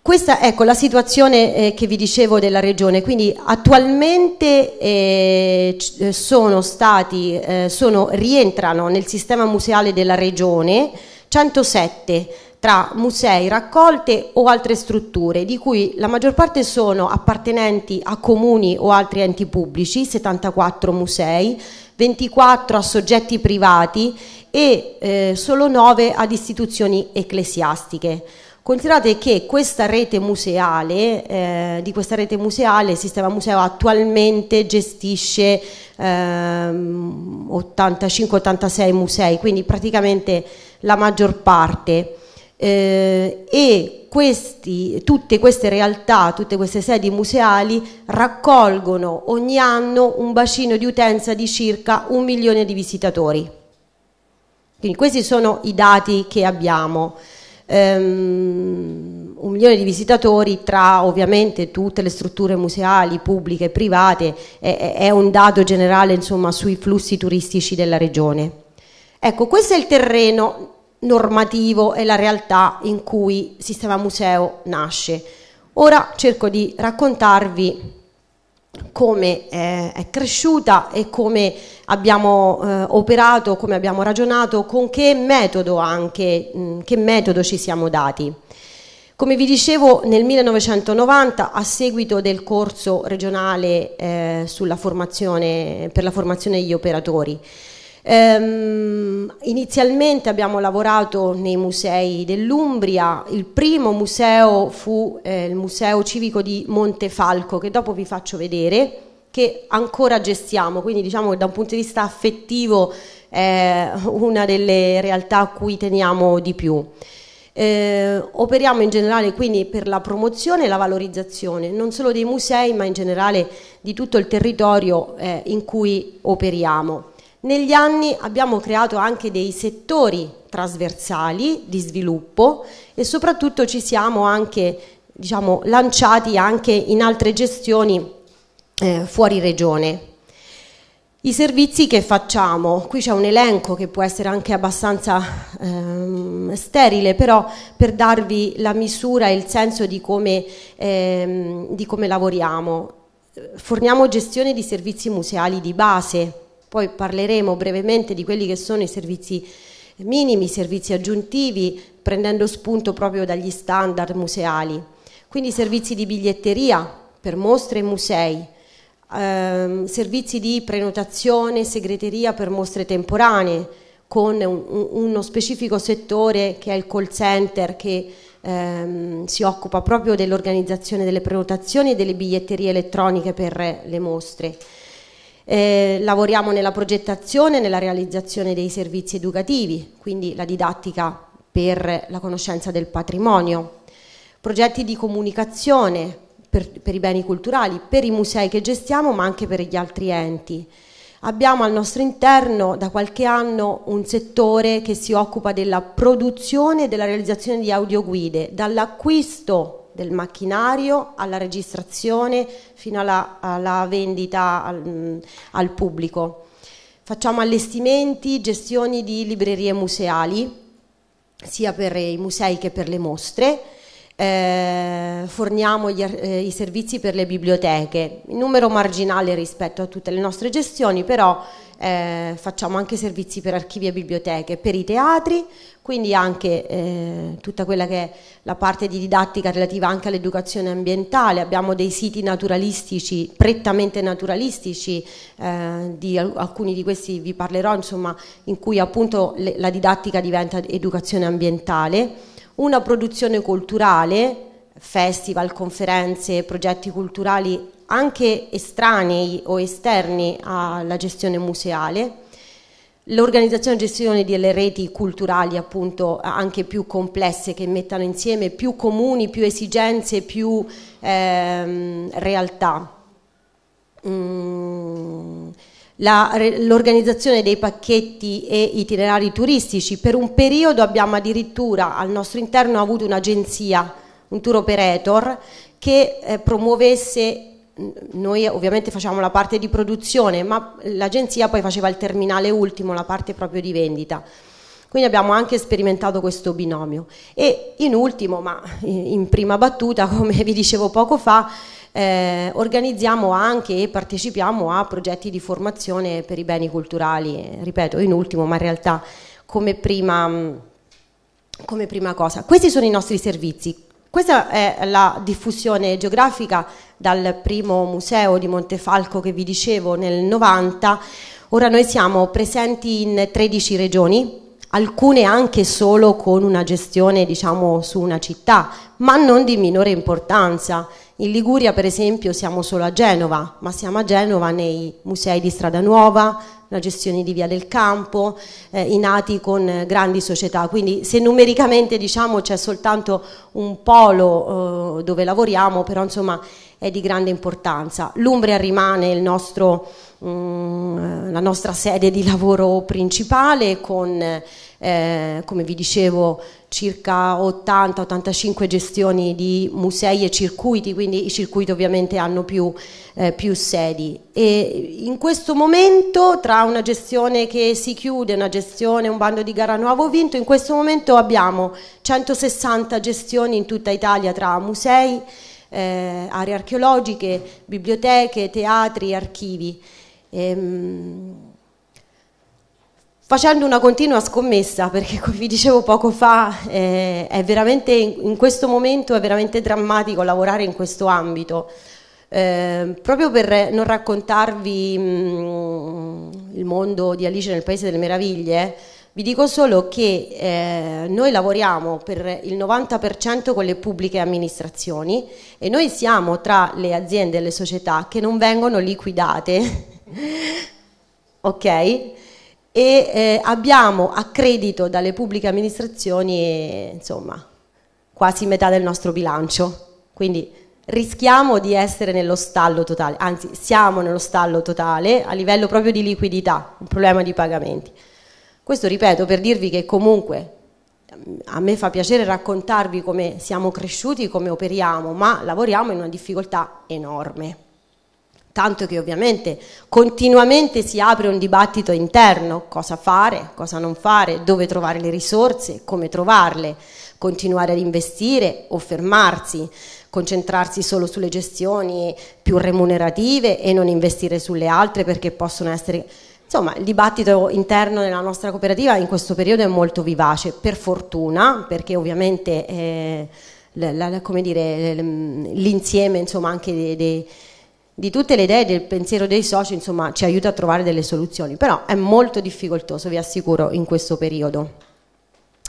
questa è ecco, la situazione eh, che vi dicevo della regione, quindi attualmente eh, eh sono stati, eh, sono, rientrano nel sistema museale della regione 107 tra musei, raccolte o altre strutture, di cui la maggior parte sono appartenenti a comuni o altri enti pubblici, 74 musei, 24 a soggetti privati e eh, solo 9 ad istituzioni ecclesiastiche. Considerate che questa rete museale, eh, di questa rete museale, il sistema museo attualmente gestisce eh, 85-86 musei, quindi praticamente la maggior parte eh, e questi, tutte queste realtà, tutte queste sedi museali raccolgono ogni anno un bacino di utenza di circa un milione di visitatori. Quindi questi sono i dati che abbiamo. Um, un milione di visitatori tra ovviamente tutte le strutture museali pubbliche e private è, è un dato generale insomma, sui flussi turistici della regione. Ecco, questo è il terreno normativo e la realtà in cui il sistema museo nasce. Ora cerco di raccontarvi come eh, è cresciuta e come abbiamo eh, operato, come abbiamo ragionato, con che metodo anche, mh, mm, che metodo ci siamo dati. Come vi dicevo, nel 1990, a seguito del corso regionale eh, formazione, per la formazione degli operatori, Ehm, inizialmente abbiamo lavorato nei musei dell'Umbria, il primo museo fu eh, il Museo Civico di Montefalco che dopo vi faccio vedere che ancora gestiamo, quindi diciamo che da un punto di vista affettivo è una delle realtà a cui teniamo di più. Eh, operiamo in generale quindi per la promozione e la valorizzazione non solo dei musei ma in generale di tutto il territorio eh, in cui operiamo. Negli anni abbiamo creato anche dei settori trasversali di sviluppo e soprattutto ci siamo anche diciamo, lanciati anche in altre gestioni eh, fuori regione. I servizi che facciamo, qui c'è un elenco che può essere anche abbastanza ehm, sterile, però per darvi la misura e il senso di come, ehm, di come lavoriamo. Forniamo gestione di servizi museali di base, poi parleremo brevemente di quelli che sono i servizi minimi, i servizi aggiuntivi, prendendo spunto proprio dagli standard museali. Quindi servizi di biglietteria per mostre e musei, ehm, servizi di prenotazione e segreteria per mostre temporanee, con un, uno specifico settore che è il call center che ehm, si occupa proprio dell'organizzazione delle prenotazioni e delle biglietterie elettroniche per eh, le mostre eh, lavoriamo nella progettazione e nella realizzazione dei servizi educativi, quindi la didattica per la conoscenza del patrimonio, progetti di comunicazione per, per i beni culturali, per i musei che gestiamo ma anche per gli altri enti. Abbiamo al nostro interno da qualche anno un settore che si occupa della produzione e della realizzazione di audioguide, dall'acquisto del macchinario alla registrazione fino alla, alla vendita al, mm, al pubblico. Facciamo allestimenti, gestioni di librerie museali, sia per i musei che per le mostre. Eh, forniamo gli, eh, i servizi per le biblioteche, in numero marginale rispetto a tutte le nostre gestioni, però eh, facciamo anche servizi per archivi e biblioteche, per i teatri, quindi anche eh, tutta quella che è la parte di didattica relativa anche all'educazione ambientale, abbiamo dei siti naturalistici, prettamente naturalistici, eh, di alcuni di questi vi parlerò, insomma, in cui appunto le, la didattica diventa educazione ambientale, una produzione culturale, festival, conferenze, progetti culturali anche estranei o esterni alla gestione museale L'organizzazione e gestione delle reti culturali appunto anche più complesse che mettano insieme più comuni, più esigenze, più ehm, realtà. Mm l'organizzazione dei pacchetti e itinerari turistici. Per un periodo abbiamo addirittura al nostro interno avuto un'agenzia, un tour operator, che eh, promuovesse noi ovviamente facciamo la parte di produzione, ma l'agenzia poi faceva il terminale ultimo, la parte proprio di vendita. Quindi abbiamo anche sperimentato questo binomio. E in ultimo, ma in prima battuta, come vi dicevo poco fa, eh, organizziamo anche e partecipiamo a progetti di formazione per i beni culturali, ripeto, in ultimo, ma in realtà come prima, come prima cosa. Questi sono i nostri servizi. Questa è la diffusione geografica dal primo museo di Montefalco che vi dicevo nel 90. Ora noi siamo presenti in 13 regioni, alcune anche solo con una gestione diciamo su una città, ma non di minore importanza. In Liguria, per esempio, siamo solo a Genova, ma siamo a Genova nei musei di Strada Nuova, la gestione di Via del Campo, eh, i nati con grandi società. Quindi se numericamente diciamo c'è soltanto un polo eh, dove lavoriamo, però insomma è di grande importanza. L'Umbria rimane nostro, mh, mm, la nostra sede di lavoro principale con, eh, come vi dicevo, circa 80-85 gestioni di musei e circuiti, quindi i circuiti ovviamente hanno più, eh, più, sedi. E in questo momento, tra una gestione che si chiude, una gestione, un bando di gara nuovo vinto, in questo momento abbiamo 160 gestioni in tutta Italia tra musei, eh, aree archeologiche, biblioteche, teatri, archivi. Ehm, facendo una continua scommessa, perché come vi dicevo poco fa, eh, è veramente in questo momento è veramente drammatico lavorare in questo ambito. Eh, proprio per non raccontarvi mh, mm, il mondo di Alice nel Paese delle Meraviglie, vi dico solo che eh, noi lavoriamo per il 90% con le pubbliche amministrazioni e noi siamo tra le aziende e le società che non vengono liquidate, ok? e eh, abbiamo a credito dalle pubbliche amministrazioni eh, insomma, quasi metà del nostro bilancio, quindi rischiamo di essere nello stallo totale, anzi siamo nello stallo totale a livello proprio di liquidità, un problema di pagamenti. Questo ripeto per dirvi che comunque a me fa piacere raccontarvi come siamo cresciuti, come operiamo, ma lavoriamo in una difficoltà enorme tanto che ovviamente continuamente si apre un dibattito interno, cosa fare, cosa non fare, dove trovare le risorse, come trovarle, continuare ad investire o fermarsi, concentrarsi solo sulle gestioni più remunerative e non investire sulle altre perché possono essere... Insomma, il dibattito interno nella nostra cooperativa in questo periodo è molto vivace, per fortuna, perché ovviamente... Eh, l'insieme anche dei, dei, di tutte le idee del pensiero dei soci, insomma, ci aiuta a trovare delle soluzioni, però è molto difficoltoso, vi assicuro, in questo periodo.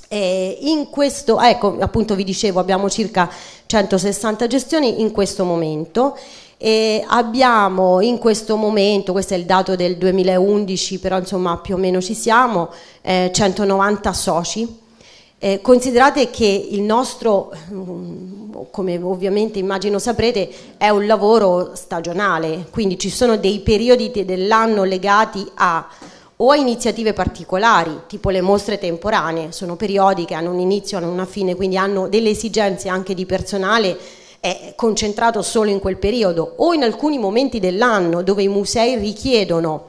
E in questo, ecco, appunto vi dicevo, abbiamo circa 160 gestioni in questo momento e abbiamo in questo momento, questo è il dato del 2011, però insomma più o meno ci siamo, eh, 190 soci eh, considerate che il nostro, mm, come ovviamente immagino saprete, è un lavoro stagionale, quindi ci sono dei periodi dell'anno legati a o a iniziative particolari, tipo le mostre temporanee, sono periodi che hanno un inizio, e una fine, quindi hanno delle esigenze anche di personale è concentrato solo in quel periodo, o in alcuni momenti dell'anno dove i musei richiedono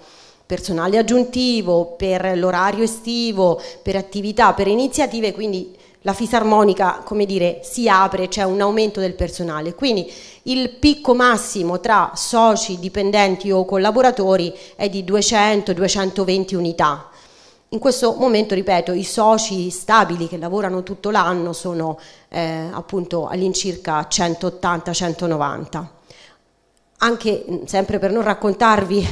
personale aggiuntivo, per l'orario estivo, per attività, per iniziative, quindi la fisarmonica come dire, si apre, c'è cioè un aumento del personale. Quindi il picco massimo tra soci, dipendenti o collaboratori è di 200-220 unità. In questo momento, ripeto, i soci stabili che lavorano tutto l'anno sono eh, appunto all'incirca 180-190 anche mm, sempre per non raccontarvi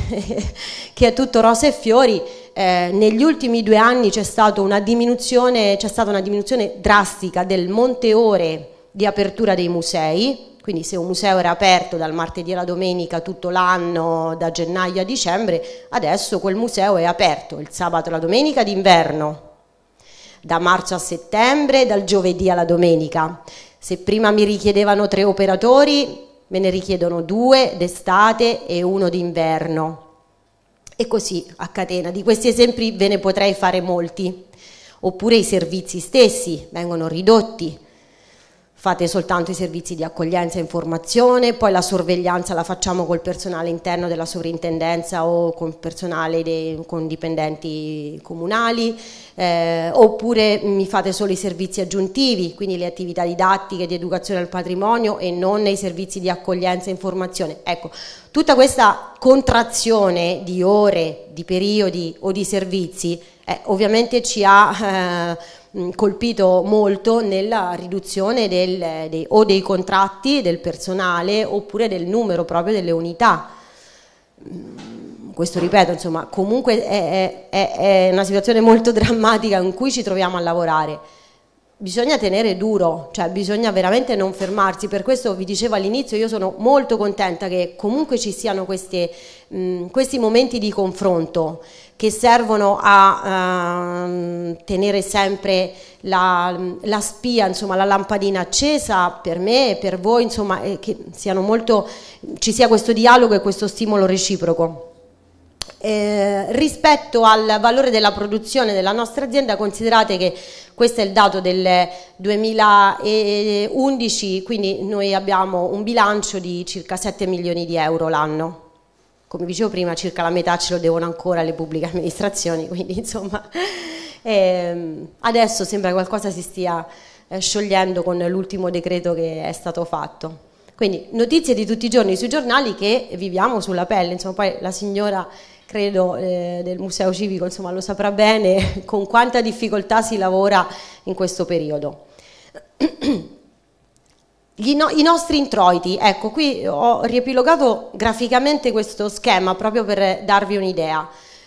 che è tutto rose e fiori, eh, negli ultimi due anni c'è stata, una diminuzione, c'è stata una diminuzione drastica del monte ore di apertura dei musei, quindi se un museo era aperto dal martedì alla domenica tutto l'anno, da gennaio a dicembre, adesso quel museo è aperto il sabato e la domenica d'inverno, da marzo a settembre, dal giovedì alla domenica. Se prima mi richiedevano tre operatori, me ne richiedono due d'estate e uno d'inverno. E così a catena. Di questi esempi ve ne potrei fare molti. Oppure i servizi stessi vengono ridotti, fate soltanto i servizi di accoglienza e informazione, poi la sorveglianza la facciamo col personale interno della sovrintendenza o con personale dei, con dipendenti comunali, eh, oppure mi fate solo i servizi aggiuntivi, quindi le attività didattiche di educazione al patrimonio e non i servizi di accoglienza e informazione. Ecco, tutta questa contrazione di ore, di periodi o di servizi eh, ovviamente ci ha... Eh, colpito molto nella riduzione del, dei, o dei contratti del personale oppure del numero proprio delle unità. Questo ripeto, insomma, comunque è, è, è una situazione molto drammatica in cui ci troviamo a lavorare bisogna tenere duro, cioè bisogna veramente non fermarsi, per questo vi dicevo all'inizio io sono molto contenta che comunque ci siano queste, mh, questi momenti di confronto che servono a ehm, tenere sempre la, la, spia, insomma, la lampadina accesa per me e per voi, insomma, che molto, ci sia questo dialogo e questo stimolo reciproco. Eh, rispetto al valore della produzione della nostra azienda, considerate che questo è il dato del 2011, quindi noi abbiamo un bilancio di circa 7 milioni di euro l'anno come dicevo prima, circa la metà ce lo devono ancora le pubbliche amministrazioni, quindi insomma ehm, adesso sembra che qualcosa si stia eh, sciogliendo con l'ultimo decreto che è stato fatto. Quindi notizie di tutti i giorni sui giornali che viviamo sulla pelle, insomma poi la signora credo eh, del Museo Civico insomma, lo saprà bene con quanta difficoltà si lavora in questo periodo. No, I nostri introiti, ecco qui ho riepilogato graficamente questo schema proprio per darvi un'idea.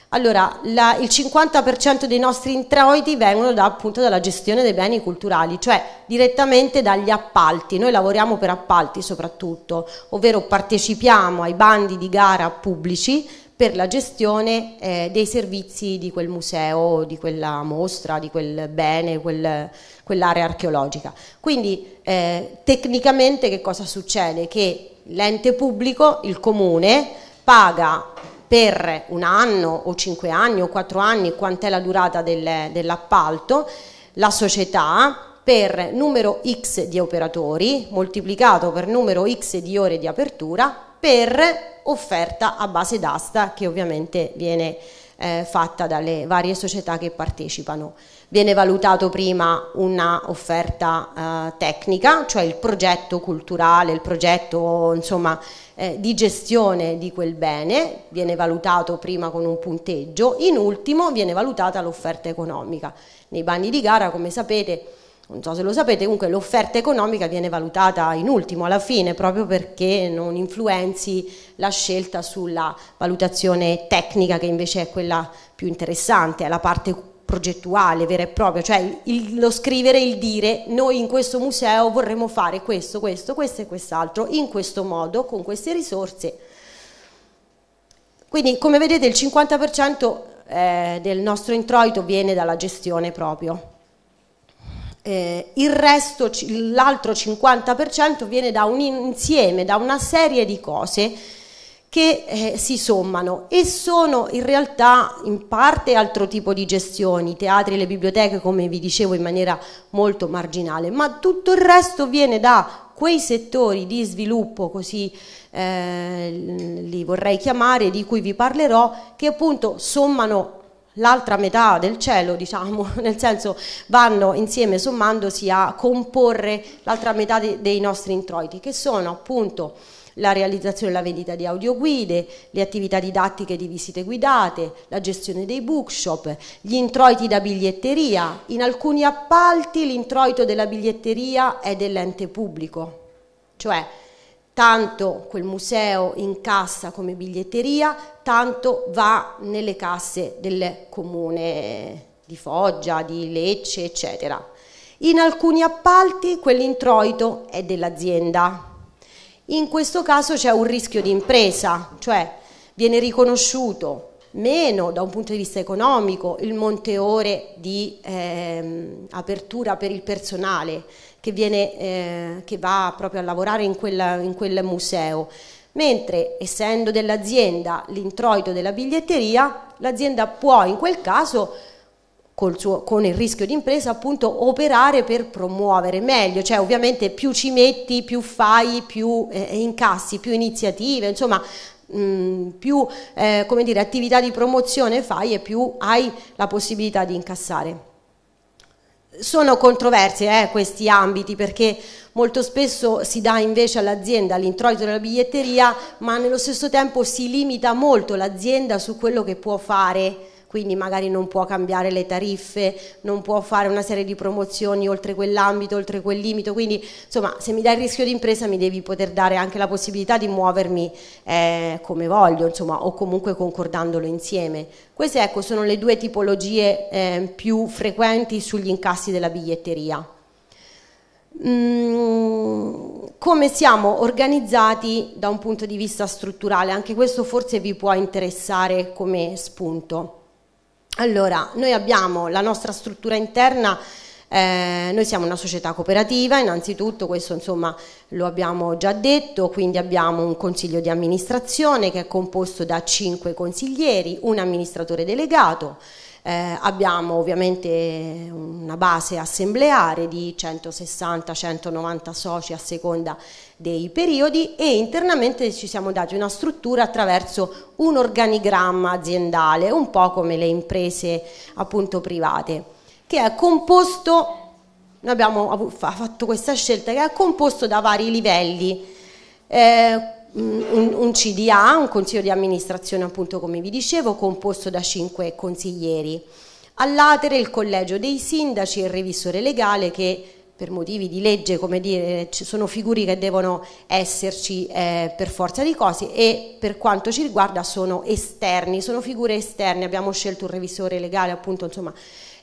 Allora, la, il 50% dei nostri introiti vengono da, appunto dalla gestione dei beni culturali, cioè direttamente dagli appalti. Noi lavoriamo per appalti soprattutto, ovvero partecipiamo ai bandi di gara pubblici per la gestione eh, dei servizi di quel museo, di quella mostra, di quel bene, quel, quell'area archeologica. Quindi eh, tecnicamente che cosa succede? Che l'ente pubblico, il comune, paga per un anno o cinque anni o quattro anni, quant'è la durata del, dell'appalto, la società per numero X di operatori moltiplicato per numero X di ore di apertura per offerta a base d'asta che ovviamente viene eh, fatta dalle varie società che partecipano. Viene valutato prima una offerta eh, tecnica, cioè il progetto culturale, il progetto insomma, eh, di gestione di quel bene, viene valutato prima con un punteggio, in ultimo viene valutata l'offerta economica. Nei bandi di gara, come sapete, non so se lo sapete, comunque l'offerta economica viene valutata in ultimo, alla fine, proprio perché non influenzi la scelta sulla valutazione tecnica, che invece è quella più interessante, è la parte progettuale, vera e propria, cioè il, lo scrivere, il dire noi in questo museo vorremmo fare questo, questo, questo e quest'altro, in questo modo, con queste risorse. Quindi come vedete il 50% eh, del nostro introito viene dalla gestione proprio eh, il resto, l'altro 50% viene da un insieme, da una serie di cose che eh, si sommano e sono in realtà in parte altro tipo di gestioni, i teatri e le biblioteche come vi dicevo in maniera molto marginale, ma tutto il resto viene da quei settori di sviluppo così eh, li vorrei chiamare, di cui vi parlerò, che appunto sommano l'altra metà del cielo, diciamo, nel senso vanno insieme sommandosi a comporre l'altra metà de dei nostri introiti, che sono appunto la realizzazione e la vendita di audioguide, le attività didattiche di visite guidate, la gestione dei bookshop, gli introiti da biglietteria. In alcuni appalti l'introito della biglietteria è dell'ente pubblico, cioè tanto quel museo incassa come biglietteria, tanto va nelle casse del comune di Foggia, di Lecce, eccetera. In alcuni appalti quell'introito è dell'azienda. In questo caso c'è un rischio di impresa, cioè viene riconosciuto meno da un punto di vista economico il monte ore di ehm, apertura per il personale, che, viene, eh, che va proprio a lavorare in, quella, in quel museo mentre essendo dell'azienda l'introito della biglietteria, l'azienda può in quel caso suo, con il rischio di impresa appunto operare per promuovere meglio, cioè ovviamente più ci metti, più fai, più eh, eh incassi, più iniziative, insomma mh, mm, più eh, dire, attività di promozione fai e più hai la possibilità di incassare. Sono controversi eh, questi ambiti perché molto spesso si dà invece all'azienda l'introito della biglietteria ma nello stesso tempo si limita molto l'azienda su quello che può fare quindi magari non può cambiare le tariffe, non può fare una serie di promozioni oltre quell'ambito, oltre quel limite, quindi insomma se mi dai il rischio di impresa mi devi poter dare anche la possibilità di muovermi eh, come voglio, insomma, o comunque concordandolo insieme. Queste ecco, sono le due tipologie eh, più frequenti sugli incassi della biglietteria. Mm, come siamo organizzati da un punto di vista strutturale? Anche questo forse vi può interessare come spunto. Allora, noi abbiamo la nostra struttura interna, eh, noi siamo una società cooperativa, innanzitutto questo insomma lo abbiamo già detto, quindi abbiamo un consiglio di amministrazione che è composto da cinque consiglieri, un amministratore delegato, eh, abbiamo ovviamente una base assembleare di 160-190 soci a seconda dei periodi e internamente ci siamo dati una struttura attraverso un organigramma aziendale, un po' come le imprese appunto private, che è composto, noi abbiamo fatto questa scelta, che è composto da vari livelli. Eh, un, un, CDA, un consiglio di amministrazione appunto come vi dicevo, composto da cinque consiglieri. All'atere il collegio dei sindaci e il revisore legale che per motivi di legge, come dire, ci sono figure che devono esserci eh, per forza di cose e per quanto ci riguarda sono esterni, sono figure esterne, abbiamo scelto un revisore legale appunto insomma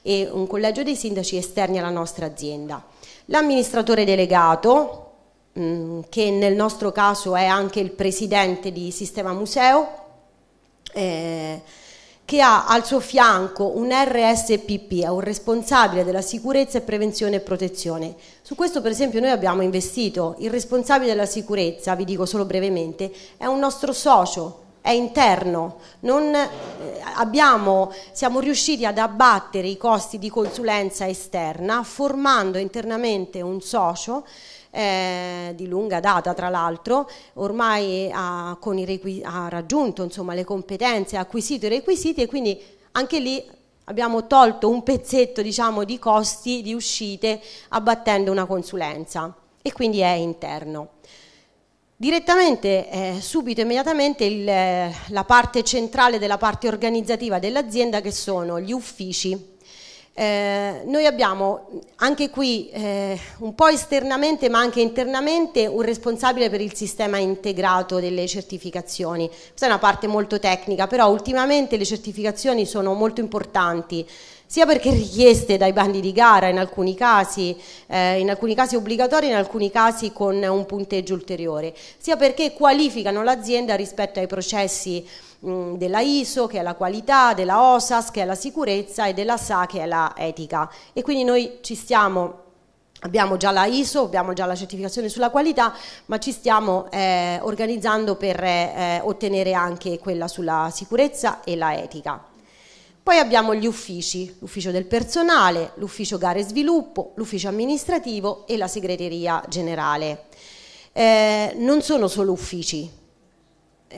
e un collegio dei sindaci esterni alla nostra azienda. L'amministratore delegato, mh, mm, che nel nostro caso è anche il presidente di Sistema Museo, eh, che ha al suo fianco un RSPP, è un responsabile della sicurezza e prevenzione e protezione. Su questo per esempio noi abbiamo investito, il responsabile della sicurezza, vi dico solo brevemente, è un nostro socio, è interno, non eh, abbiamo, siamo riusciti ad abbattere i costi di consulenza esterna formando internamente un socio eh, di lunga data tra l'altro, ormai ha, ha raggiunto insomma, le competenze, ha acquisito i requisiti e quindi anche lì abbiamo tolto un pezzetto diciamo, di costi di uscite abbattendo una consulenza e quindi è interno. Direttamente, eh, subito, immediatamente, il, la parte centrale della parte organizzativa dell'azienda che sono gli uffici eh, noi abbiamo anche qui eh, un po' esternamente ma anche internamente un responsabile per il sistema integrato delle certificazioni. Questa è una parte molto tecnica, però ultimamente le certificazioni sono molto importanti sia perché richieste dai bandi di gara in alcuni casi, eh, in alcuni casi obbligatori, in alcuni casi con un punteggio ulteriore, sia perché qualificano l'azienda rispetto ai processi Mm, della ISO che è la qualità, della OSAS che è la sicurezza e della SA che è la etica e quindi noi ci stiamo Abbiamo già la ISO, abbiamo già la certificazione sulla qualità, ma ci stiamo eh, organizzando per eh, eh, ottenere anche quella sulla sicurezza e la etica. Poi abbiamo gli uffici, l'ufficio del personale, l'ufficio gare e sviluppo, l'ufficio amministrativo e la segreteria generale. Eh, non sono solo uffici,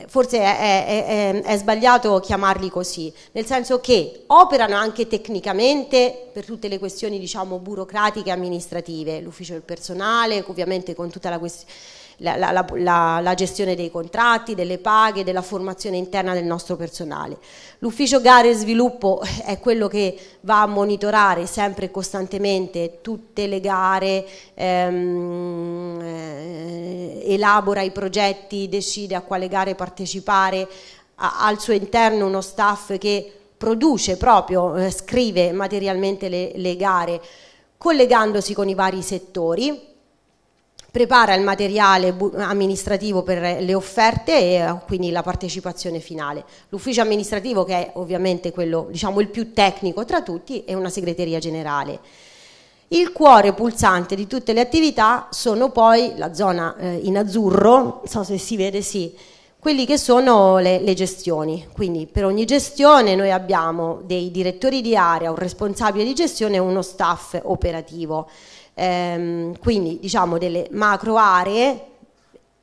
forse è, è, è, è, sbagliato chiamarli così, nel senso che operano anche tecnicamente per tutte le questioni diciamo burocratiche e amministrative, l'ufficio del personale, ovviamente con tutta la questione la, la, la, la gestione dei contratti, delle paghe, della formazione interna del nostro personale. L'ufficio gare e sviluppo è quello che va a monitorare sempre e costantemente tutte le gare, ehm, eh, elabora i progetti, decide a quale gare partecipare, ha al suo interno uno staff che produce proprio, eh, scrive materialmente le, le gare, collegandosi con i vari settori prepara il materiale amministrativo per le offerte e eh, quindi la partecipazione finale. L'ufficio amministrativo che è ovviamente quello diciamo, il più tecnico tra tutti è una segreteria generale. Il cuore pulsante di tutte le attività sono poi la zona eh, in azzurro, non so se si vede, sì, quelli che sono le, le, gestioni. Quindi per ogni gestione noi abbiamo dei direttori di area, un responsabile di gestione e uno staff operativo. Ehm, quindi diciamo delle macro aree,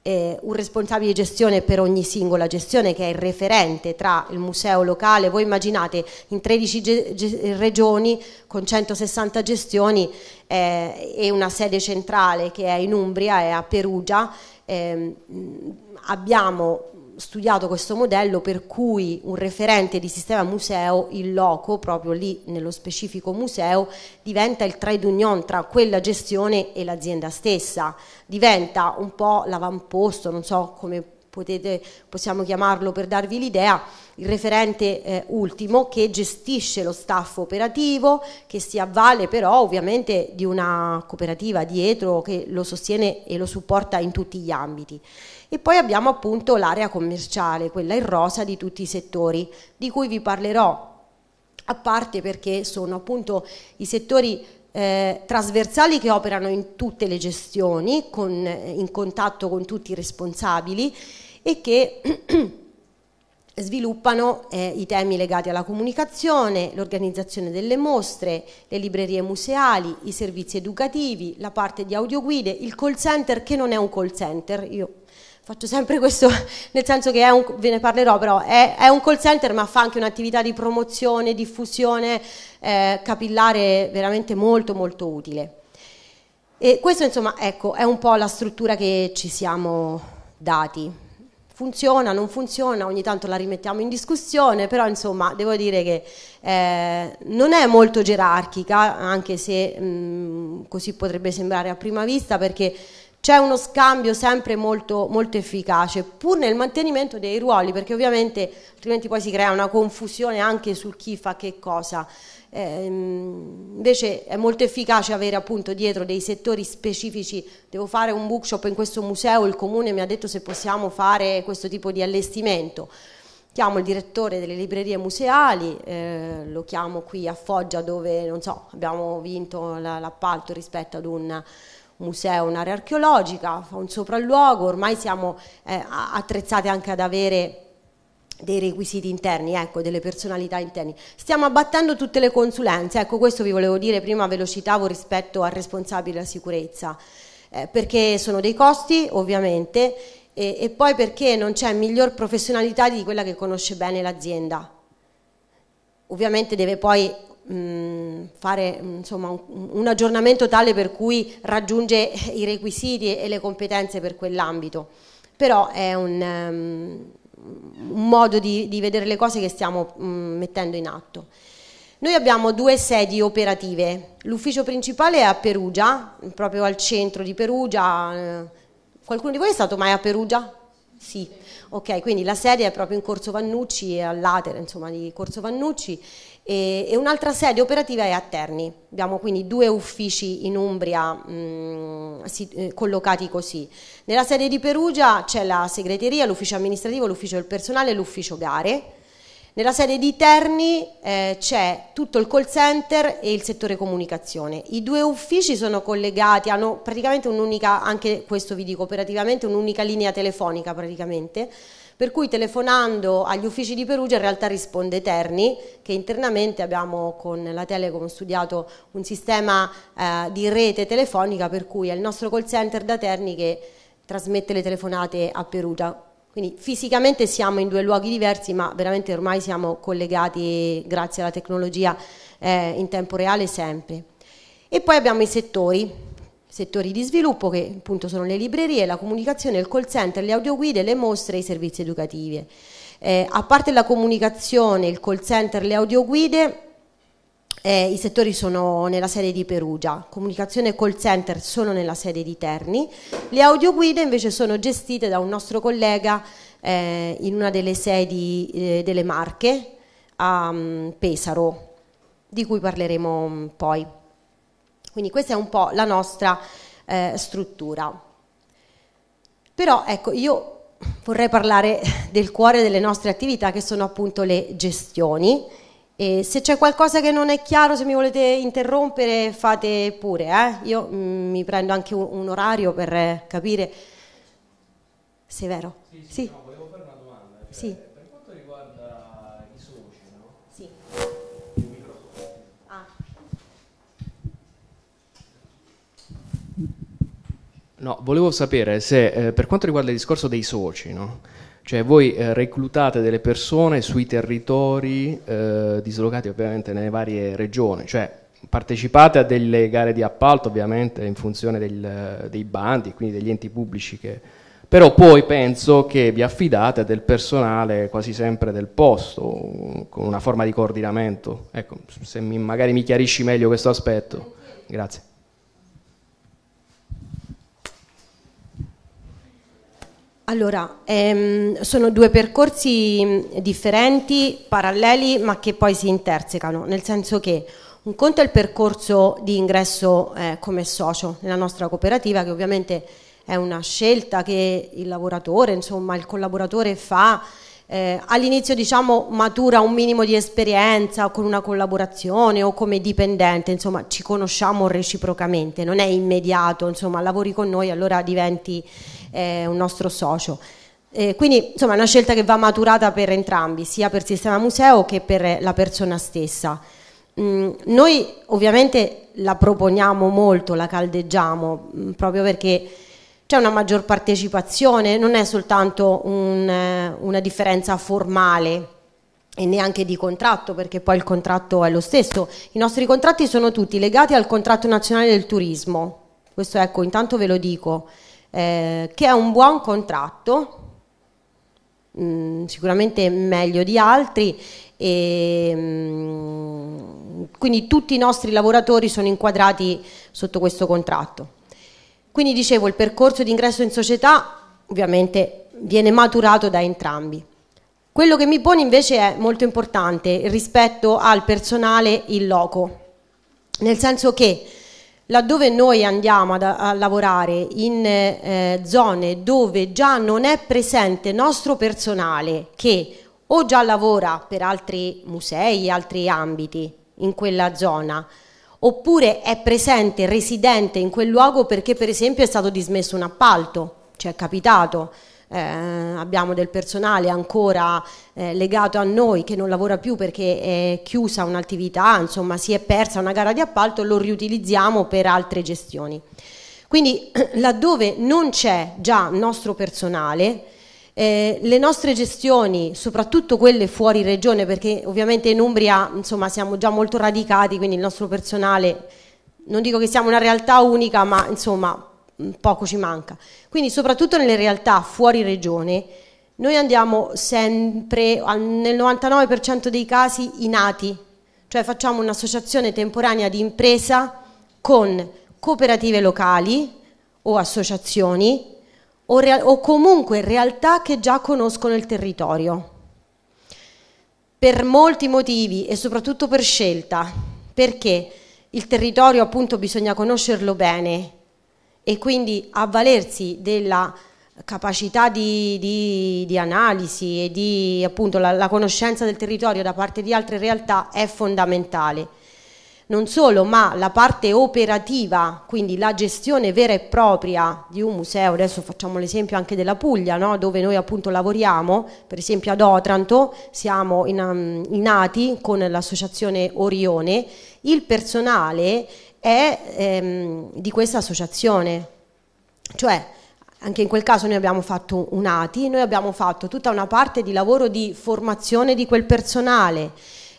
eh, un responsabile di gestione per ogni singola gestione che è il referente tra il museo locale, voi immaginate in 13 ge- ge- regioni con 160 gestioni eh, e una sede centrale che è in Umbria e a Perugia, eh, abbiamo studiato questo modello per cui un referente di sistema museo in loco, proprio lì nello specifico museo, diventa il trade union tra quella gestione e l'azienda stessa, diventa un po' l'avamposto, non so come potete, possiamo chiamarlo per darvi l'idea, il referente eh, ultimo che gestisce lo staff operativo, che si avvale però ovviamente di una cooperativa dietro che lo sostiene e lo supporta in tutti gli ambiti. E poi abbiamo appunto l'area commerciale, quella in rosa di tutti i settori, di cui vi parlerò a parte perché sono appunto i settori eh, trasversali che operano in tutte le gestioni, con, eh, in contatto con tutti i responsabili e che sviluppano eh, i temi legati alla comunicazione, l'organizzazione delle mostre, le librerie museali, i servizi educativi, la parte di audioguide, il call center che non è un call center, io faccio sempre questo, nel senso che un, ve ne parlerò, però è, è, un call center ma fa anche un'attività di promozione, diffusione eh, capillare veramente molto molto utile. E questo insomma ecco, è un po' la struttura che ci siamo dati. Funziona, non funziona, ogni tanto la rimettiamo in discussione, però insomma devo dire che eh, non è molto gerarchica, anche se mh, mm, così potrebbe sembrare a prima vista, perché c'è uno scambio sempre molto, molto, efficace, pur nel mantenimento dei ruoli, perché ovviamente altrimenti poi si crea una confusione anche su chi fa che cosa. Eh, invece è molto efficace avere appunto dietro dei settori specifici, devo fare un bookshop in questo museo, il comune mi ha detto se possiamo fare questo tipo di allestimento. Chiamo il direttore delle librerie museali, eh, lo chiamo qui a Foggia dove so, abbiamo vinto l'appalto rispetto ad un museo, un'area archeologica, fa un sopralluogo, ormai siamo eh, attrezzati anche ad avere dei requisiti interni, ecco, delle personalità interne. Stiamo abbattendo tutte le consulenze, ecco questo vi volevo dire prima, ve lo rispetto al responsabile della sicurezza, eh, perché sono dei costi ovviamente e, e poi perché non c'è miglior professionalità di quella che conosce bene l'azienda. Ovviamente deve poi Mm, fare mm, insomma, un, aggiornamento tale per cui raggiunge i requisiti e le competenze per quell'ambito, però è un, mm, un modo di, di, vedere le cose che stiamo mettendo in atto. Noi abbiamo due sedi operative, l'ufficio principale è a Perugia, proprio al centro di Perugia, qualcuno di voi è stato mai a Perugia? Sì, ok, quindi la sede è proprio in Corso Vannucci, all'Atere insomma di Corso Vannucci e, e un'altra sede operativa è a Terni, abbiamo quindi due uffici in Umbria mh, mm, si, eh, collocati così. Nella sede di Perugia c'è la segreteria, l'ufficio amministrativo, l'ufficio del personale e l'ufficio gare. Nella sede di Terni eh, c'è tutto il call center e il settore comunicazione. I due uffici sono collegati, hanno praticamente un'unica, anche questo vi dico operativamente, un'unica linea telefonica praticamente per cui telefonando agli uffici di Perugia in realtà risponde Terni, che internamente abbiamo con la Telecom studiato un sistema eh, di rete telefonica, per cui è il nostro call center da Terni che trasmette le telefonate a Perugia. Quindi fisicamente siamo in due luoghi diversi, ma veramente ormai siamo collegati grazie alla tecnologia eh, in tempo reale sempre. E poi abbiamo i settori, Settori di sviluppo che appunto sono le librerie, la comunicazione, il call center, le audioguide, le mostre e i servizi educativi. Eh, a parte la comunicazione, il call center, le audioguide, eh, I settori sono nella sede di Perugia, comunicazione e call center sono nella sede di Terni, le audioguide invece sono gestite da un nostro collega eh, in una delle sedi eh, delle Marche a um, Pesaro, di cui parleremo um, poi. Quindi questa è un po' la nostra eh, struttura. Però ecco, io vorrei parlare del cuore delle nostre attività che sono appunto le gestioni. E se c'è qualcosa che non è chiaro, se mi volete interrompere, fate pure. Eh? Io mh, mm, mi prendo anche un, un, orario per eh, capire se è vero. Sì, sì, sì? No, volevo fare una domanda. Cioè, sì. No, volevo sapere se eh, per quanto riguarda il discorso dei soci, no? cioè voi eh, reclutate delle persone sui territori eh, dislocati ovviamente nelle varie regioni, cioè partecipate a delle gare di appalto ovviamente in funzione del, dei bandi, quindi degli enti pubblici che... Però poi penso che vi affidate del personale quasi sempre del posto, con una forma di coordinamento. Ecco, se mi, magari mi chiarisci meglio questo aspetto. Grazie. Allora, ehm, sono due percorsi mm, differenti, paralleli, ma che poi si intersecano, nel senso che un conto è il percorso di ingresso eh, come socio nella nostra cooperativa, che ovviamente è una scelta che il lavoratore, insomma il collaboratore fa, eh, all'inizio diciamo matura un minimo di esperienza con una collaborazione o come dipendente, insomma ci conosciamo reciprocamente, non è immediato, insomma lavori con noi allora diventi eh, un nostro socio. Eh, quindi insomma è una scelta che va maturata per entrambi, sia per il sistema museo che per la persona stessa. Mm, noi ovviamente la proponiamo molto, la caldeggiamo, mh, mm, proprio perché c'è una maggior partecipazione, non è soltanto un, eh, una differenza formale e neanche di contratto, perché poi il contratto è lo stesso. I nostri contratti sono tutti legati al contratto nazionale del turismo, questo ecco, intanto ve lo dico. Eh, che è un buon contratto, mh, mm, sicuramente meglio di altri, e, mh, mm, quindi tutti i nostri lavoratori sono inquadrati sotto questo contratto. Quindi dicevo, il percorso di ingresso in società ovviamente viene maturato da entrambi. Quello che mi pone invece è molto importante rispetto al personale in loco, nel senso che Laddove noi andiamo a, a lavorare in eh, zone dove già non è presente nostro personale che o già lavora per altri musei altri ambiti in quella zona, oppure è presente, residente in quel luogo perché per esempio è stato dismesso un appalto, ci cioè è capitato, eh, abbiamo del personale ancora eh, legato a noi che non lavora più perché è chiusa un'attività, insomma si è persa una gara di appalto, lo riutilizziamo per altre gestioni. Quindi laddove non c'è già nostro personale, eh, le nostre gestioni, soprattutto quelle fuori regione, perché ovviamente in Umbria insomma, siamo già molto radicati, quindi il nostro personale, non dico che siamo una realtà unica, ma insomma Mm, poco ci manca. Quindi soprattutto nelle realtà fuori regione noi andiamo sempre, nel 99% dei casi, inati, cioè facciamo un'associazione temporanea di impresa con cooperative locali o associazioni o, o comunque realtà che già conoscono il territorio. Per molti motivi e soprattutto per scelta, perché il territorio appunto bisogna conoscerlo bene, e quindi avvalersi della capacità di, di, di analisi e di appunto la, la conoscenza del territorio da parte di altre realtà è fondamentale. Non solo, ma la parte operativa, quindi la gestione vera e propria di un museo, adesso facciamo l'esempio anche della Puglia, no? dove noi appunto lavoriamo, per esempio ad Otranto siamo in, um, nati con l'associazione Orione, il personale è ehm, di questa associazione. Cioè, anche in quel caso noi abbiamo fatto un ATI, noi abbiamo fatto tutta una parte di lavoro di formazione di quel personale,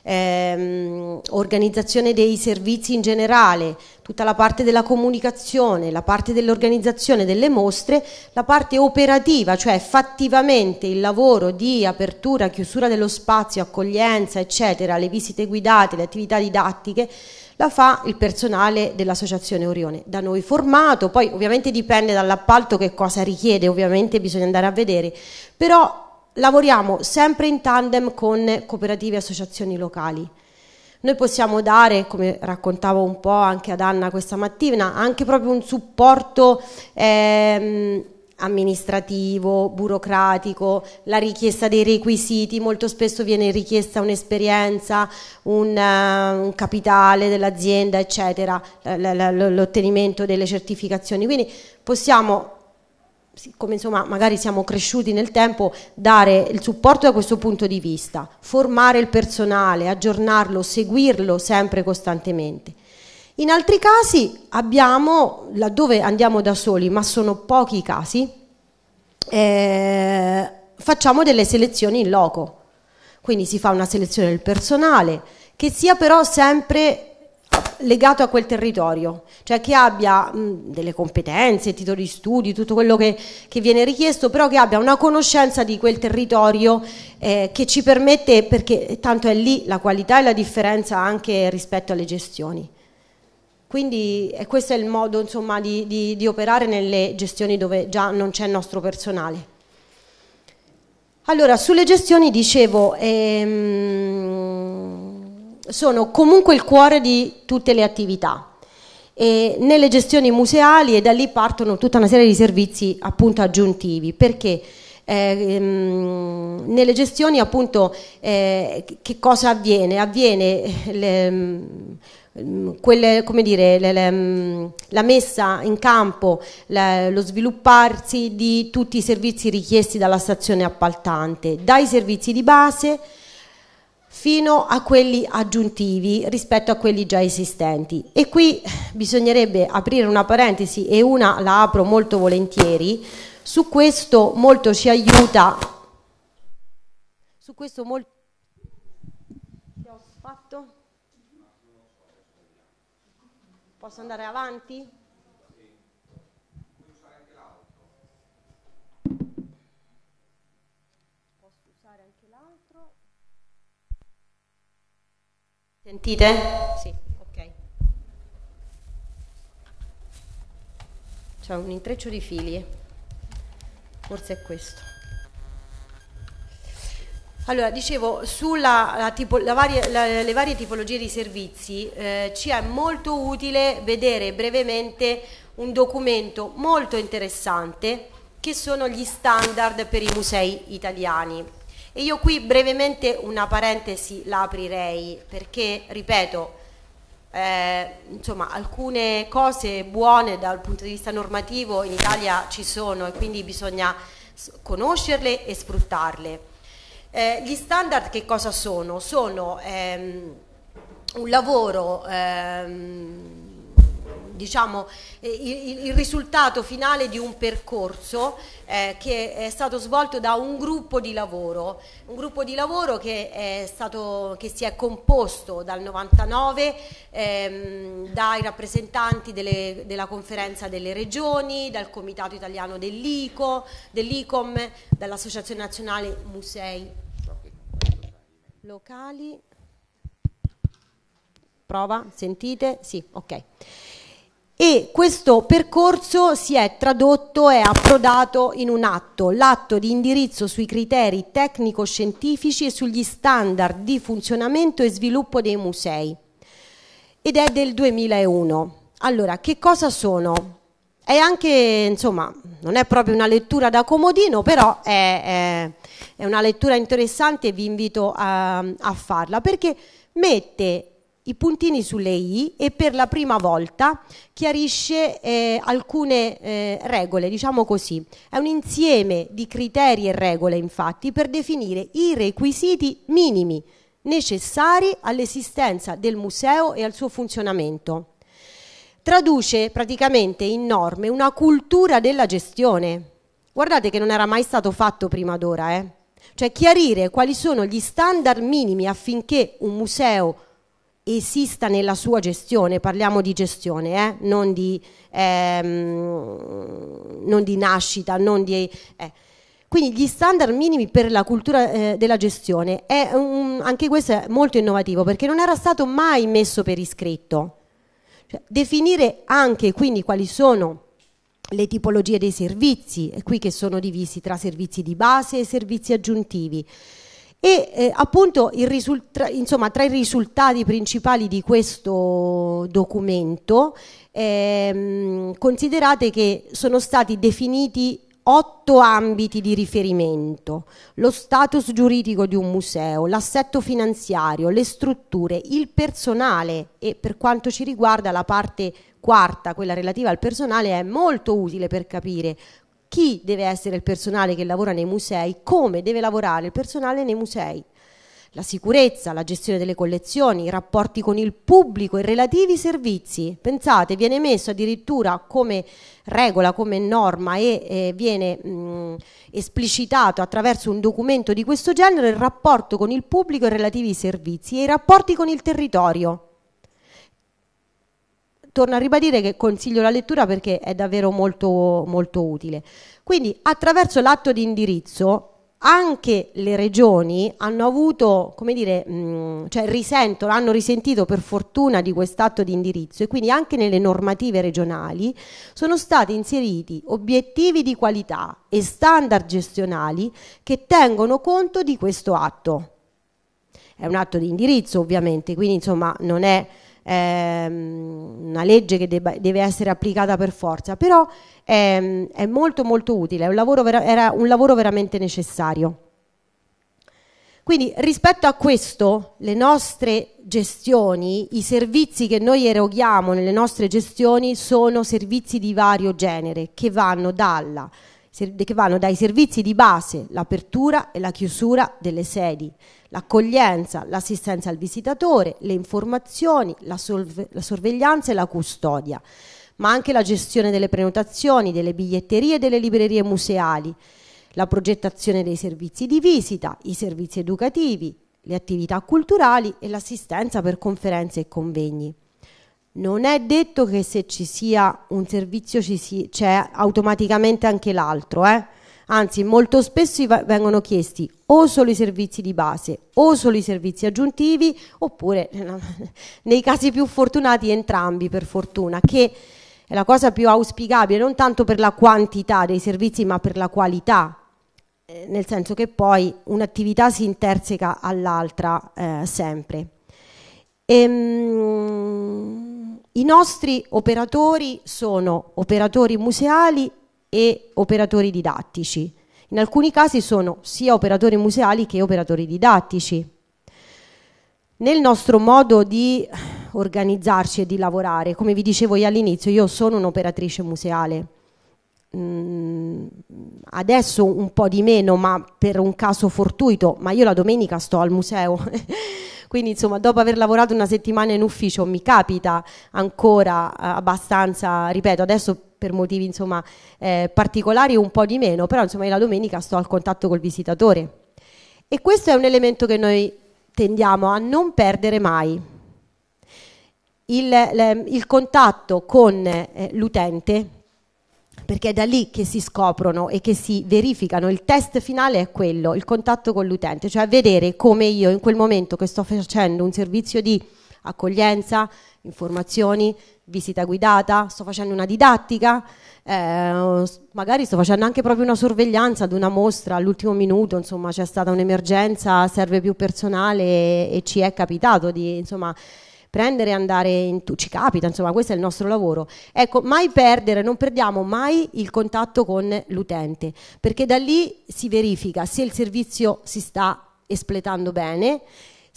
ehm, organizzazione dei servizi in generale, tutta la parte della comunicazione, la parte dell'organizzazione delle mostre, la parte operativa, cioè effettivamente il lavoro di apertura, chiusura dello spazio, accoglienza, eccetera, le visite guidate, le attività didattiche, la fa il personale dell'associazione Orione, da noi formato, poi ovviamente dipende dall'appalto che cosa richiede, ovviamente bisogna andare a vedere, però lavoriamo sempre in tandem con cooperative e associazioni locali. Noi possiamo dare, come raccontavo un po' anche ad Anna questa mattina, anche proprio un supporto ehm, amministrativo, burocratico, la richiesta dei requisiti, molto spesso viene richiesta un'esperienza, un, uh, un, capitale dell'azienda, eccetera, l'ottenimento delle certificazioni. Quindi possiamo come insomma magari siamo cresciuti nel tempo, dare il supporto da questo punto di vista, formare il personale, aggiornarlo, seguirlo sempre costantemente. In altri casi abbiamo, laddove andiamo da soli, ma sono pochi i casi, eh, facciamo delle selezioni in loco. Quindi si fa una selezione del personale che sia però sempre legato a quel territorio, cioè che abbia mh, delle competenze, titoli di studio, tutto quello che, che, viene richiesto, però che abbia una conoscenza di quel territorio eh, che ci permette, perché tanto è lì la qualità e la differenza anche rispetto alle gestioni. Quindi questo è il modo insomma, di, di, di operare nelle gestioni dove già non c'è il nostro personale. Allora, sulle gestioni dicevo, ehm, sono comunque il cuore di tutte le attività. E nelle gestioni museali e da lì partono tutta una serie di servizi appunto aggiuntivi, perché ehm, nelle gestioni appunto eh, che cosa avviene? Avviene... Le, ehm, Ehm, quelle, come dire, le, le, mm, la messa in campo, le, lo svilupparsi di tutti i servizi richiesti dalla stazione appaltante, dai servizi di base fino a quelli aggiuntivi rispetto a quelli già esistenti. E qui bisognerebbe aprire una parentesi e una la apro molto volentieri. Su questo molto ci aiuta. Su questo molto Posso andare avanti? Posso usare anche l'altro? Sentite? Sì, ok. C'è un intreccio di fili. Forse è questo. Allora, dicevo, sulle varie tipologie di servizi eh, ci è molto utile vedere brevemente un documento molto interessante che sono gli standard per i musei italiani. E io qui brevemente una parentesi la aprirei perché, ripeto, eh, insomma, alcune cose buone dal punto di vista normativo in Italia ci sono e quindi bisogna conoscerle e sfruttarle eh, gli standard che cosa sono? Sono ehm, un lavoro ehm, diciamo, eh, il, il, risultato finale di un percorso eh, che è stato svolto da un gruppo di lavoro, un gruppo di lavoro che, stato, che si è composto dal 99 ehm, dai rappresentanti delle, della conferenza delle regioni, dal comitato italiano dell'ICO, dell'ICOM, dall'Associazione Nazionale Musei Locali. Prova, sentite? Sì, ok e questo percorso si è tradotto e approdato in un atto, l'atto di indirizzo sui criteri tecnico-scientifici e sugli standard di funzionamento e sviluppo dei musei ed è del 2001. Allora, che cosa sono? È anche, insomma, non è proprio una lettura da comodino, però è, è, è una lettura interessante e vi invito a, a farla perché mette i puntini sulle i e per la prima volta chiarisce eh, alcune eh, regole, diciamo così. È un insieme di criteri e regole, infatti, per definire i requisiti minimi necessari all'esistenza del museo e al suo funzionamento. Traduce praticamente in norme una cultura della gestione. Guardate che non era mai stato fatto prima d'ora, eh? cioè chiarire quali sono gli standard minimi affinché un museo esista nella sua gestione, parliamo di gestione, eh? non, di, ehm, non, di, nascita, non di... Eh. Quindi gli standard minimi per la cultura eh, della gestione, è un, anche questo è molto innovativo perché non era stato mai messo per iscritto. Cioè, definire anche quindi quali sono le tipologie dei servizi, qui che sono divisi tra servizi di base e servizi aggiuntivi, e eh, appunto risulta, insomma, tra i risultati principali di questo documento ehm, considerate che sono stati definiti otto ambiti di riferimento, lo status giuridico di un museo, l'assetto finanziario, le strutture, il personale e per quanto ci riguarda la parte quarta, quella relativa al personale, è molto utile per capire chi deve essere il personale che lavora nei musei, come deve lavorare il personale nei musei. La sicurezza, la gestione delle collezioni, i rapporti con il pubblico, i relativi servizi. Pensate, viene messo addirittura come regola, come norma e eh, viene mh, esplicitato attraverso un documento di questo genere il rapporto con il pubblico e i relativi servizi e i rapporti con il territorio torno a ribadire che consiglio la lettura perché è davvero molto, molto utile. Quindi attraverso l'atto di indirizzo anche le regioni hanno avuto, come dire, mh, mm, cioè risentono, hanno risentito per fortuna di quest'atto di indirizzo e quindi anche nelle normative regionali sono stati inseriti obiettivi di qualità e standard gestionali che tengono conto di questo atto. È un atto di indirizzo ovviamente, quindi insomma non è ehm, una legge che debba, deve essere applicata per forza, però ehm, è molto molto utile, un era un lavoro veramente necessario. Quindi rispetto a questo, le nostre gestioni, i servizi che noi eroghiamo nelle nostre gestioni sono servizi di vario genere, che vanno dalla che vanno dai servizi di base, l'apertura e la chiusura delle sedi, l'accoglienza, l'assistenza al visitatore, le informazioni, la, la sorveglianza e la custodia, ma anche la gestione delle prenotazioni, delle biglietterie e delle librerie museali, la progettazione dei servizi di visita, i servizi educativi, le attività culturali e l'assistenza per conferenze e convegni non è detto che se ci sia un servizio c'è si, automaticamente anche l'altro, eh? Anzi, molto spesso vengono chiesti o solo i servizi di base o solo i servizi aggiuntivi, oppure nei casi più fortunati entrambi, per fortuna, che è la cosa più auspicabile, non tanto per la quantità dei servizi, ma per la qualità, eh, nel senso che poi un'attività si interseca all'altra eh, sempre. Ehm... I nostri operatori sono operatori museali e operatori didattici. In alcuni casi sono sia operatori museali che operatori didattici. Nel nostro modo di organizzarci e di lavorare, come vi dicevo io all'inizio, io sono un'operatrice museale. Mm, adesso un po' di meno, ma per un caso fortuito, ma io la domenica sto al museo. Quindi insomma dopo aver lavorato una settimana in ufficio mi capita ancora eh, abbastanza, ripeto, adesso per motivi insomma eh, particolari un po' di meno, però insomma io la domenica sto al contatto col visitatore. E questo è un elemento che noi tendiamo a non perdere mai. Il, il, contatto con eh, l'utente perché è da lì che si scoprono e che si verificano. Il test finale è quello, il contatto con l'utente, cioè vedere come io in quel momento che sto facendo un servizio di accoglienza, informazioni, visita guidata, sto facendo una didattica, eh, magari sto facendo anche proprio una sorveglianza ad una mostra all'ultimo minuto, insomma c'è stata un'emergenza, serve più personale e, e ci è capitato di insomma prendere e andare in tu, ci capita, insomma questo è il nostro lavoro. Ecco, mai perdere, non perdiamo mai il contatto con l'utente, perché da lì si verifica se il servizio si sta espletando bene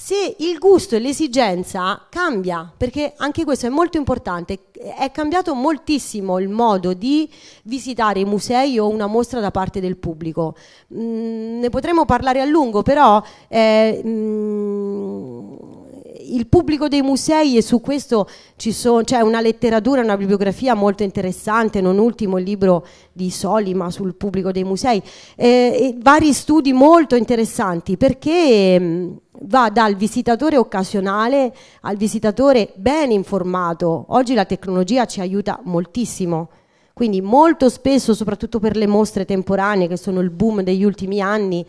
se il gusto e l'esigenza cambia, perché anche questo è molto importante, è cambiato moltissimo il modo di visitare i musei o una mostra da parte del pubblico. Mm, ne potremmo parlare a lungo, però eh, mm, il pubblico dei musei e su questo c'è cioè, una letteratura, una bibliografia molto interessante, non ultimo il libro di Solima sul pubblico dei musei, eh, vari studi molto interessanti perché mh, mm, va dal visitatore occasionale al visitatore ben informato. Oggi la tecnologia ci aiuta moltissimo. Quindi molto spesso, soprattutto per le mostre temporanee che sono il boom degli ultimi anni,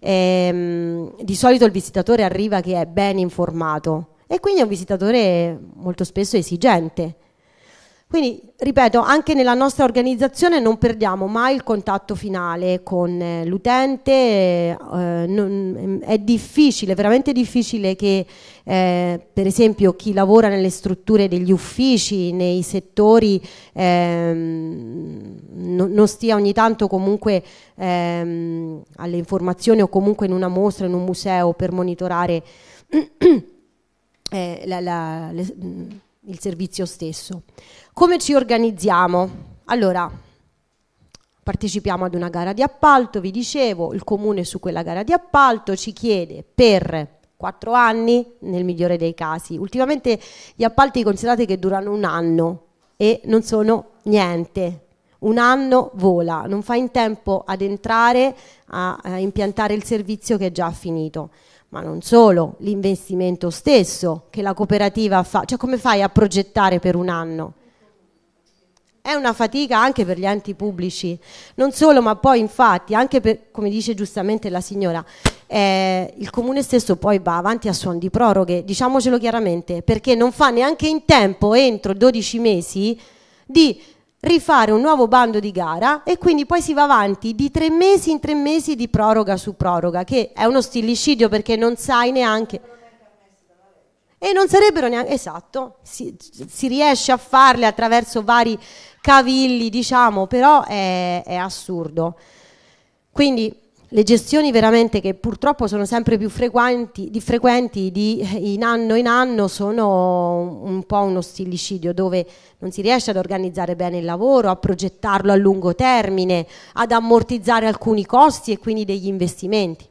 e, ehm, di solito il visitatore arriva che è ben informato e quindi è un visitatore molto spesso esigente quindi, ripeto, anche nella nostra organizzazione non perdiamo mai il contatto finale con eh, l'utente, eh, eh, è difficile, veramente difficile che per esempio chi lavora nelle strutture degli uffici, nei settori, ehm, non, stia ogni tanto comunque ehm, alle informazioni o comunque in una mostra, in un museo per monitorare la, la, il servizio stesso. Come ci organizziamo? Allora, partecipiamo ad una gara di appalto, vi dicevo, il comune su quella gara di appalto ci chiede per quattro anni nel migliore dei casi. Ultimamente gli appalti considerate che durano un anno e non sono niente. Un anno vola, non fa in tempo ad entrare a, a impiantare il servizio che è già finito. Ma non solo, l'investimento stesso che la cooperativa fa, cioè come fai a progettare per un anno? è una fatica anche per gli enti pubblici, non solo, ma poi infatti anche per, come dice giustamente la signora, eh, il comune stesso poi va avanti a suon di proroghe, diciamocelo chiaramente, perché non fa neanche in tempo, entro 12 mesi, di rifare un nuovo bando di gara e quindi poi si va avanti di tre mesi in tre mesi di proroga su proroga, che è uno stillicidio perché non sai neanche... E non sarebbero neanche... Esatto, si, si riesce a farle attraverso vari cavilli, diciamo, però è, è assurdo. Quindi le gestioni veramente che purtroppo sono sempre più frequenti, di frequenti di, eh, in anno in anno sono un po' uno stillicidio dove non si riesce ad organizzare bene il lavoro, a progettarlo a lungo termine, ad ammortizzare alcuni costi e quindi degli investimenti.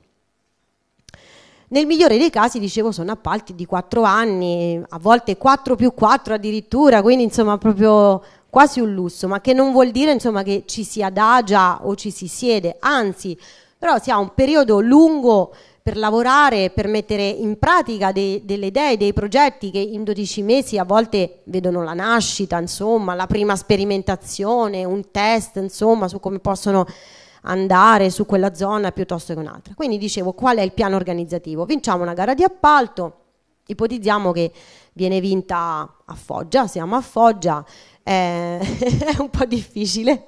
Nel migliore dei casi, dicevo, sono appalti di 4 anni, a volte 4 più 4 addirittura, quindi insomma proprio quasi un lusso, ma che non vuol dire insomma, che ci si adagia o ci si siede, anzi, però si ha un periodo lungo per lavorare, per mettere in pratica dei, delle idee, dei progetti che in 12 mesi a volte vedono la nascita, insomma, la prima sperimentazione, un test, insomma, su come possono andare su quella zona piuttosto che un'altra. Quindi dicevo, qual è il piano organizzativo? Vinciamo una gara di appalto, ipotizziamo che viene vinta a Foggia, siamo a Foggia, è, è un po' difficile.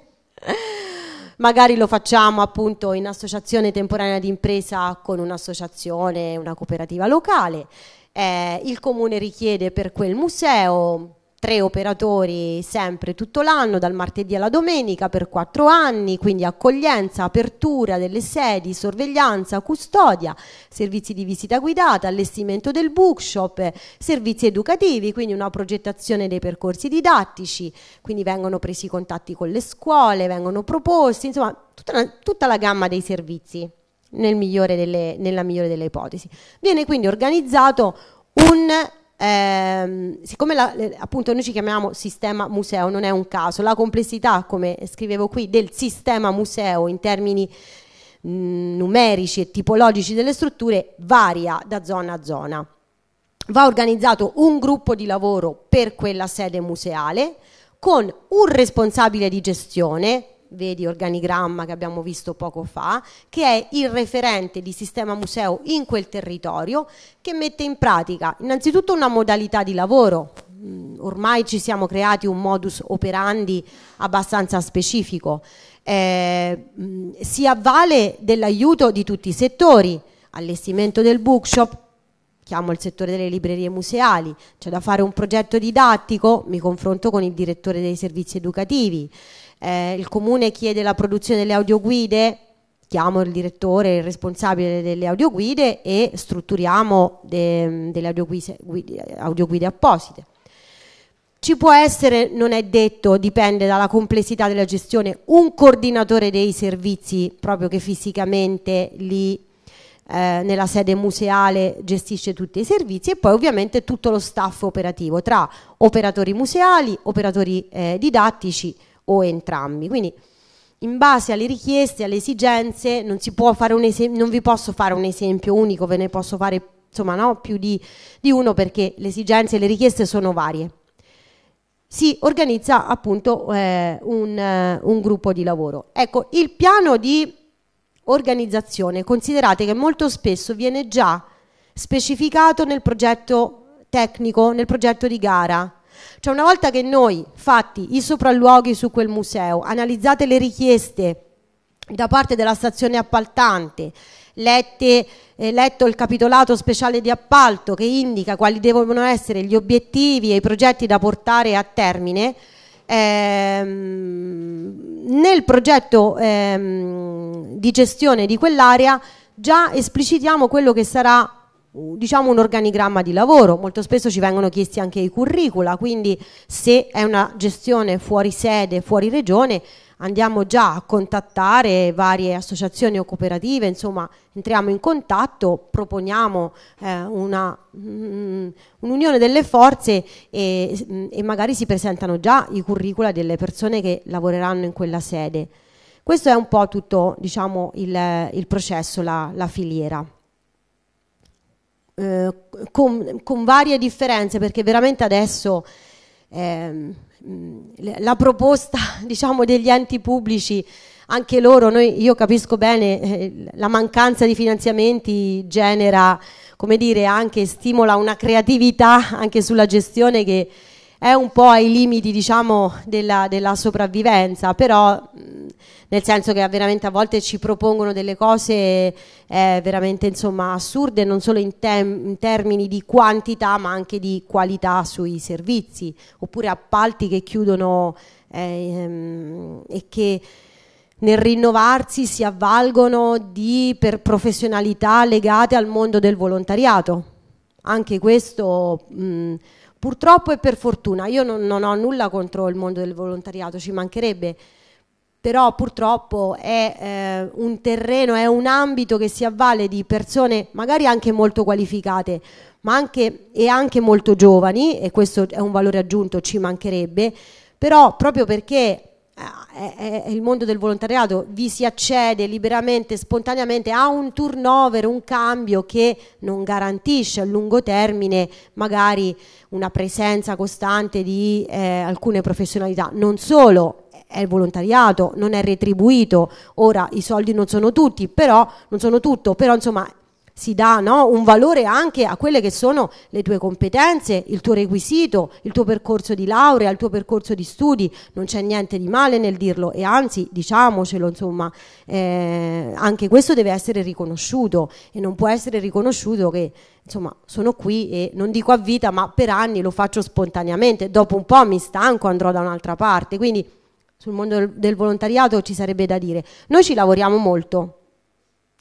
Magari lo facciamo appunto in associazione temporanea di impresa con un'associazione, una cooperativa locale. Eh, il comune richiede per quel museo tre operatori sempre tutto l'anno, dal martedì alla domenica per quattro anni, quindi accoglienza, apertura delle sedi, sorveglianza, custodia, servizi di visita guidata, allestimento del bookshop, servizi educativi, quindi una progettazione dei percorsi didattici, quindi vengono presi i contatti con le scuole, vengono proposti, insomma tutta la, tutta la gamma dei servizi. Nel migliore delle, nella migliore delle ipotesi. Viene quindi organizzato un eh, siccome la, appunto noi ci chiamiamo sistema museo, non è un caso, la complessità, come scrivevo qui, del sistema museo in termini mm, numerici e tipologici delle strutture varia da zona a zona. Va organizzato un gruppo di lavoro per quella sede museale con un responsabile di gestione vedi organigramma che abbiamo visto poco fa, che è il referente di sistema museo in quel territorio, che mette in pratica innanzitutto una modalità di lavoro, mm, ormai ci siamo creati un modus operandi abbastanza specifico, eh, mm, si avvale dell'aiuto di tutti i settori, allestimento del bookshop, chiamo il settore delle librerie museali, c'è da fare un progetto didattico, mi confronto con il direttore dei servizi educativi, eh, il comune chiede la produzione delle audioguide, chiamo il direttore, il responsabile delle audioguide e strutturiamo de, delle audioguide, audioguide apposite. Ci può essere, non è detto, dipende dalla complessità della gestione, un coordinatore dei servizi proprio che fisicamente lì eh, nella sede museale gestisce tutti i servizi e poi ovviamente tutto lo staff operativo tra operatori museali, operatori eh, didattici, o entrambi. Quindi in base alle richieste, alle esigenze, non, si può fare un esempio, non vi posso fare un esempio unico, ve ne posso fare insomma, no, più di, di uno perché le esigenze e le richieste sono varie. Si organizza appunto eh, un, eh, un gruppo di lavoro. Ecco, il piano di organizzazione, considerate che molto spesso viene già specificato nel progetto tecnico, nel progetto di gara, cioè una volta che noi, fatti i sopralluoghi su quel museo, analizzate le richieste da parte della stazione appaltante, lette, eh, letto il capitolato speciale di appalto che indica quali devono essere gli obiettivi e i progetti da portare a termine, ehm, nel progetto ehm, di gestione di quell'area già esplicitiamo quello che sarà diciamo un organigramma di lavoro, molto spesso ci vengono chiesti anche i curricula, quindi se è una gestione fuori sede, fuori regione, andiamo già a contattare varie associazioni o cooperative, insomma entriamo in contatto, proponiamo eh, mm, un'unione un delle forze e, mm, e magari si presentano già i curricula delle persone che lavoreranno in quella sede. Questo è un po' tutto diciamo, il, il processo, la, la filiera. Eh, con, con, varie differenze, perché veramente adesso eh, la proposta diciamo, degli enti pubblici, anche loro, noi, io capisco bene, eh, la mancanza di finanziamenti genera, come dire, anche stimola una creatività anche sulla gestione che è un po' ai limiti diciamo, della, della, sopravvivenza, però mm, nel senso che veramente a volte ci propongono delle cose eh, veramente insomma, assurde, non solo in, tem- in, termini di quantità ma anche di qualità sui servizi, oppure appalti che chiudono eh, e che nel rinnovarsi si avvalgono di per professionalità legate al mondo del volontariato. Anche questo... Mh, mm, Purtroppo e per fortuna, io non, non ho nulla contro il mondo del volontariato, ci mancherebbe, però purtroppo è eh, un terreno, è un ambito che si avvale di persone magari anche molto qualificate, ma anche, e anche molto giovani, e questo è un valore aggiunto, ci mancherebbe, però proprio perché Ah, è, è, il mondo del volontariato, vi si accede liberamente, spontaneamente a un turnover, un cambio che non garantisce a lungo termine magari una presenza costante di eh, alcune professionalità. Non solo, è il volontariato, non è retribuito, ora i soldi non sono tutti, però non sono tutto, però insomma si dà no, un valore anche a quelle che sono le tue competenze, il tuo requisito, il tuo percorso di laurea, il tuo percorso di studi, non c'è niente di male nel dirlo e anzi diciamocelo, insomma, eh, anche questo deve essere riconosciuto e non può essere riconosciuto che insomma sono qui e non dico a vita ma per anni lo faccio spontaneamente, dopo un po' mi stanco, andrò da un'altra parte, quindi sul mondo del volontariato ci sarebbe da dire, noi ci lavoriamo molto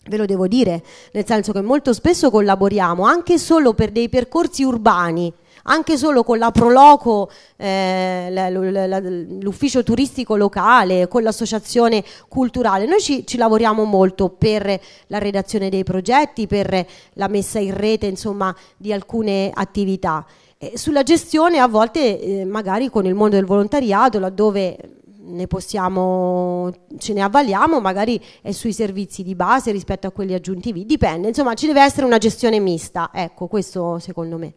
ve lo devo dire, nel senso che molto spesso collaboriamo anche solo per dei percorsi urbani, anche solo con la Proloco, eh, l'ufficio turistico locale, con l'associazione culturale. Noi ci, ci, lavoriamo molto per la redazione dei progetti, per la messa in rete insomma, di alcune attività. E sulla gestione a volte eh, magari con il mondo del volontariato, laddove ne possiamo, ce ne avvaliamo, magari è sui servizi di base rispetto a quelli aggiuntivi, dipende, insomma ci deve essere una gestione mista, ecco questo secondo me.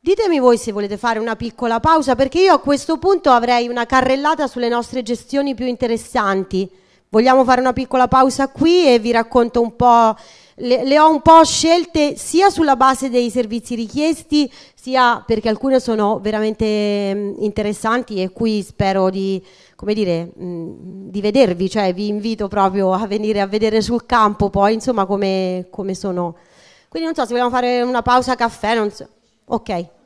Ditemi voi se volete fare una piccola pausa perché io a questo punto avrei una carrellata sulle nostre gestioni più interessanti. Vogliamo fare una piccola pausa qui e vi racconto un po', le, le ho un po' scelte sia sulla base dei servizi richiesti sia perché alcune sono veramente mm, interessanti e qui spero di, dire, mm, di, vedervi, cioè vi invito proprio a venire a vedere sul campo poi insomma come, come sono. Quindi non so se vogliamo fare una pausa caffè, non so. Ok.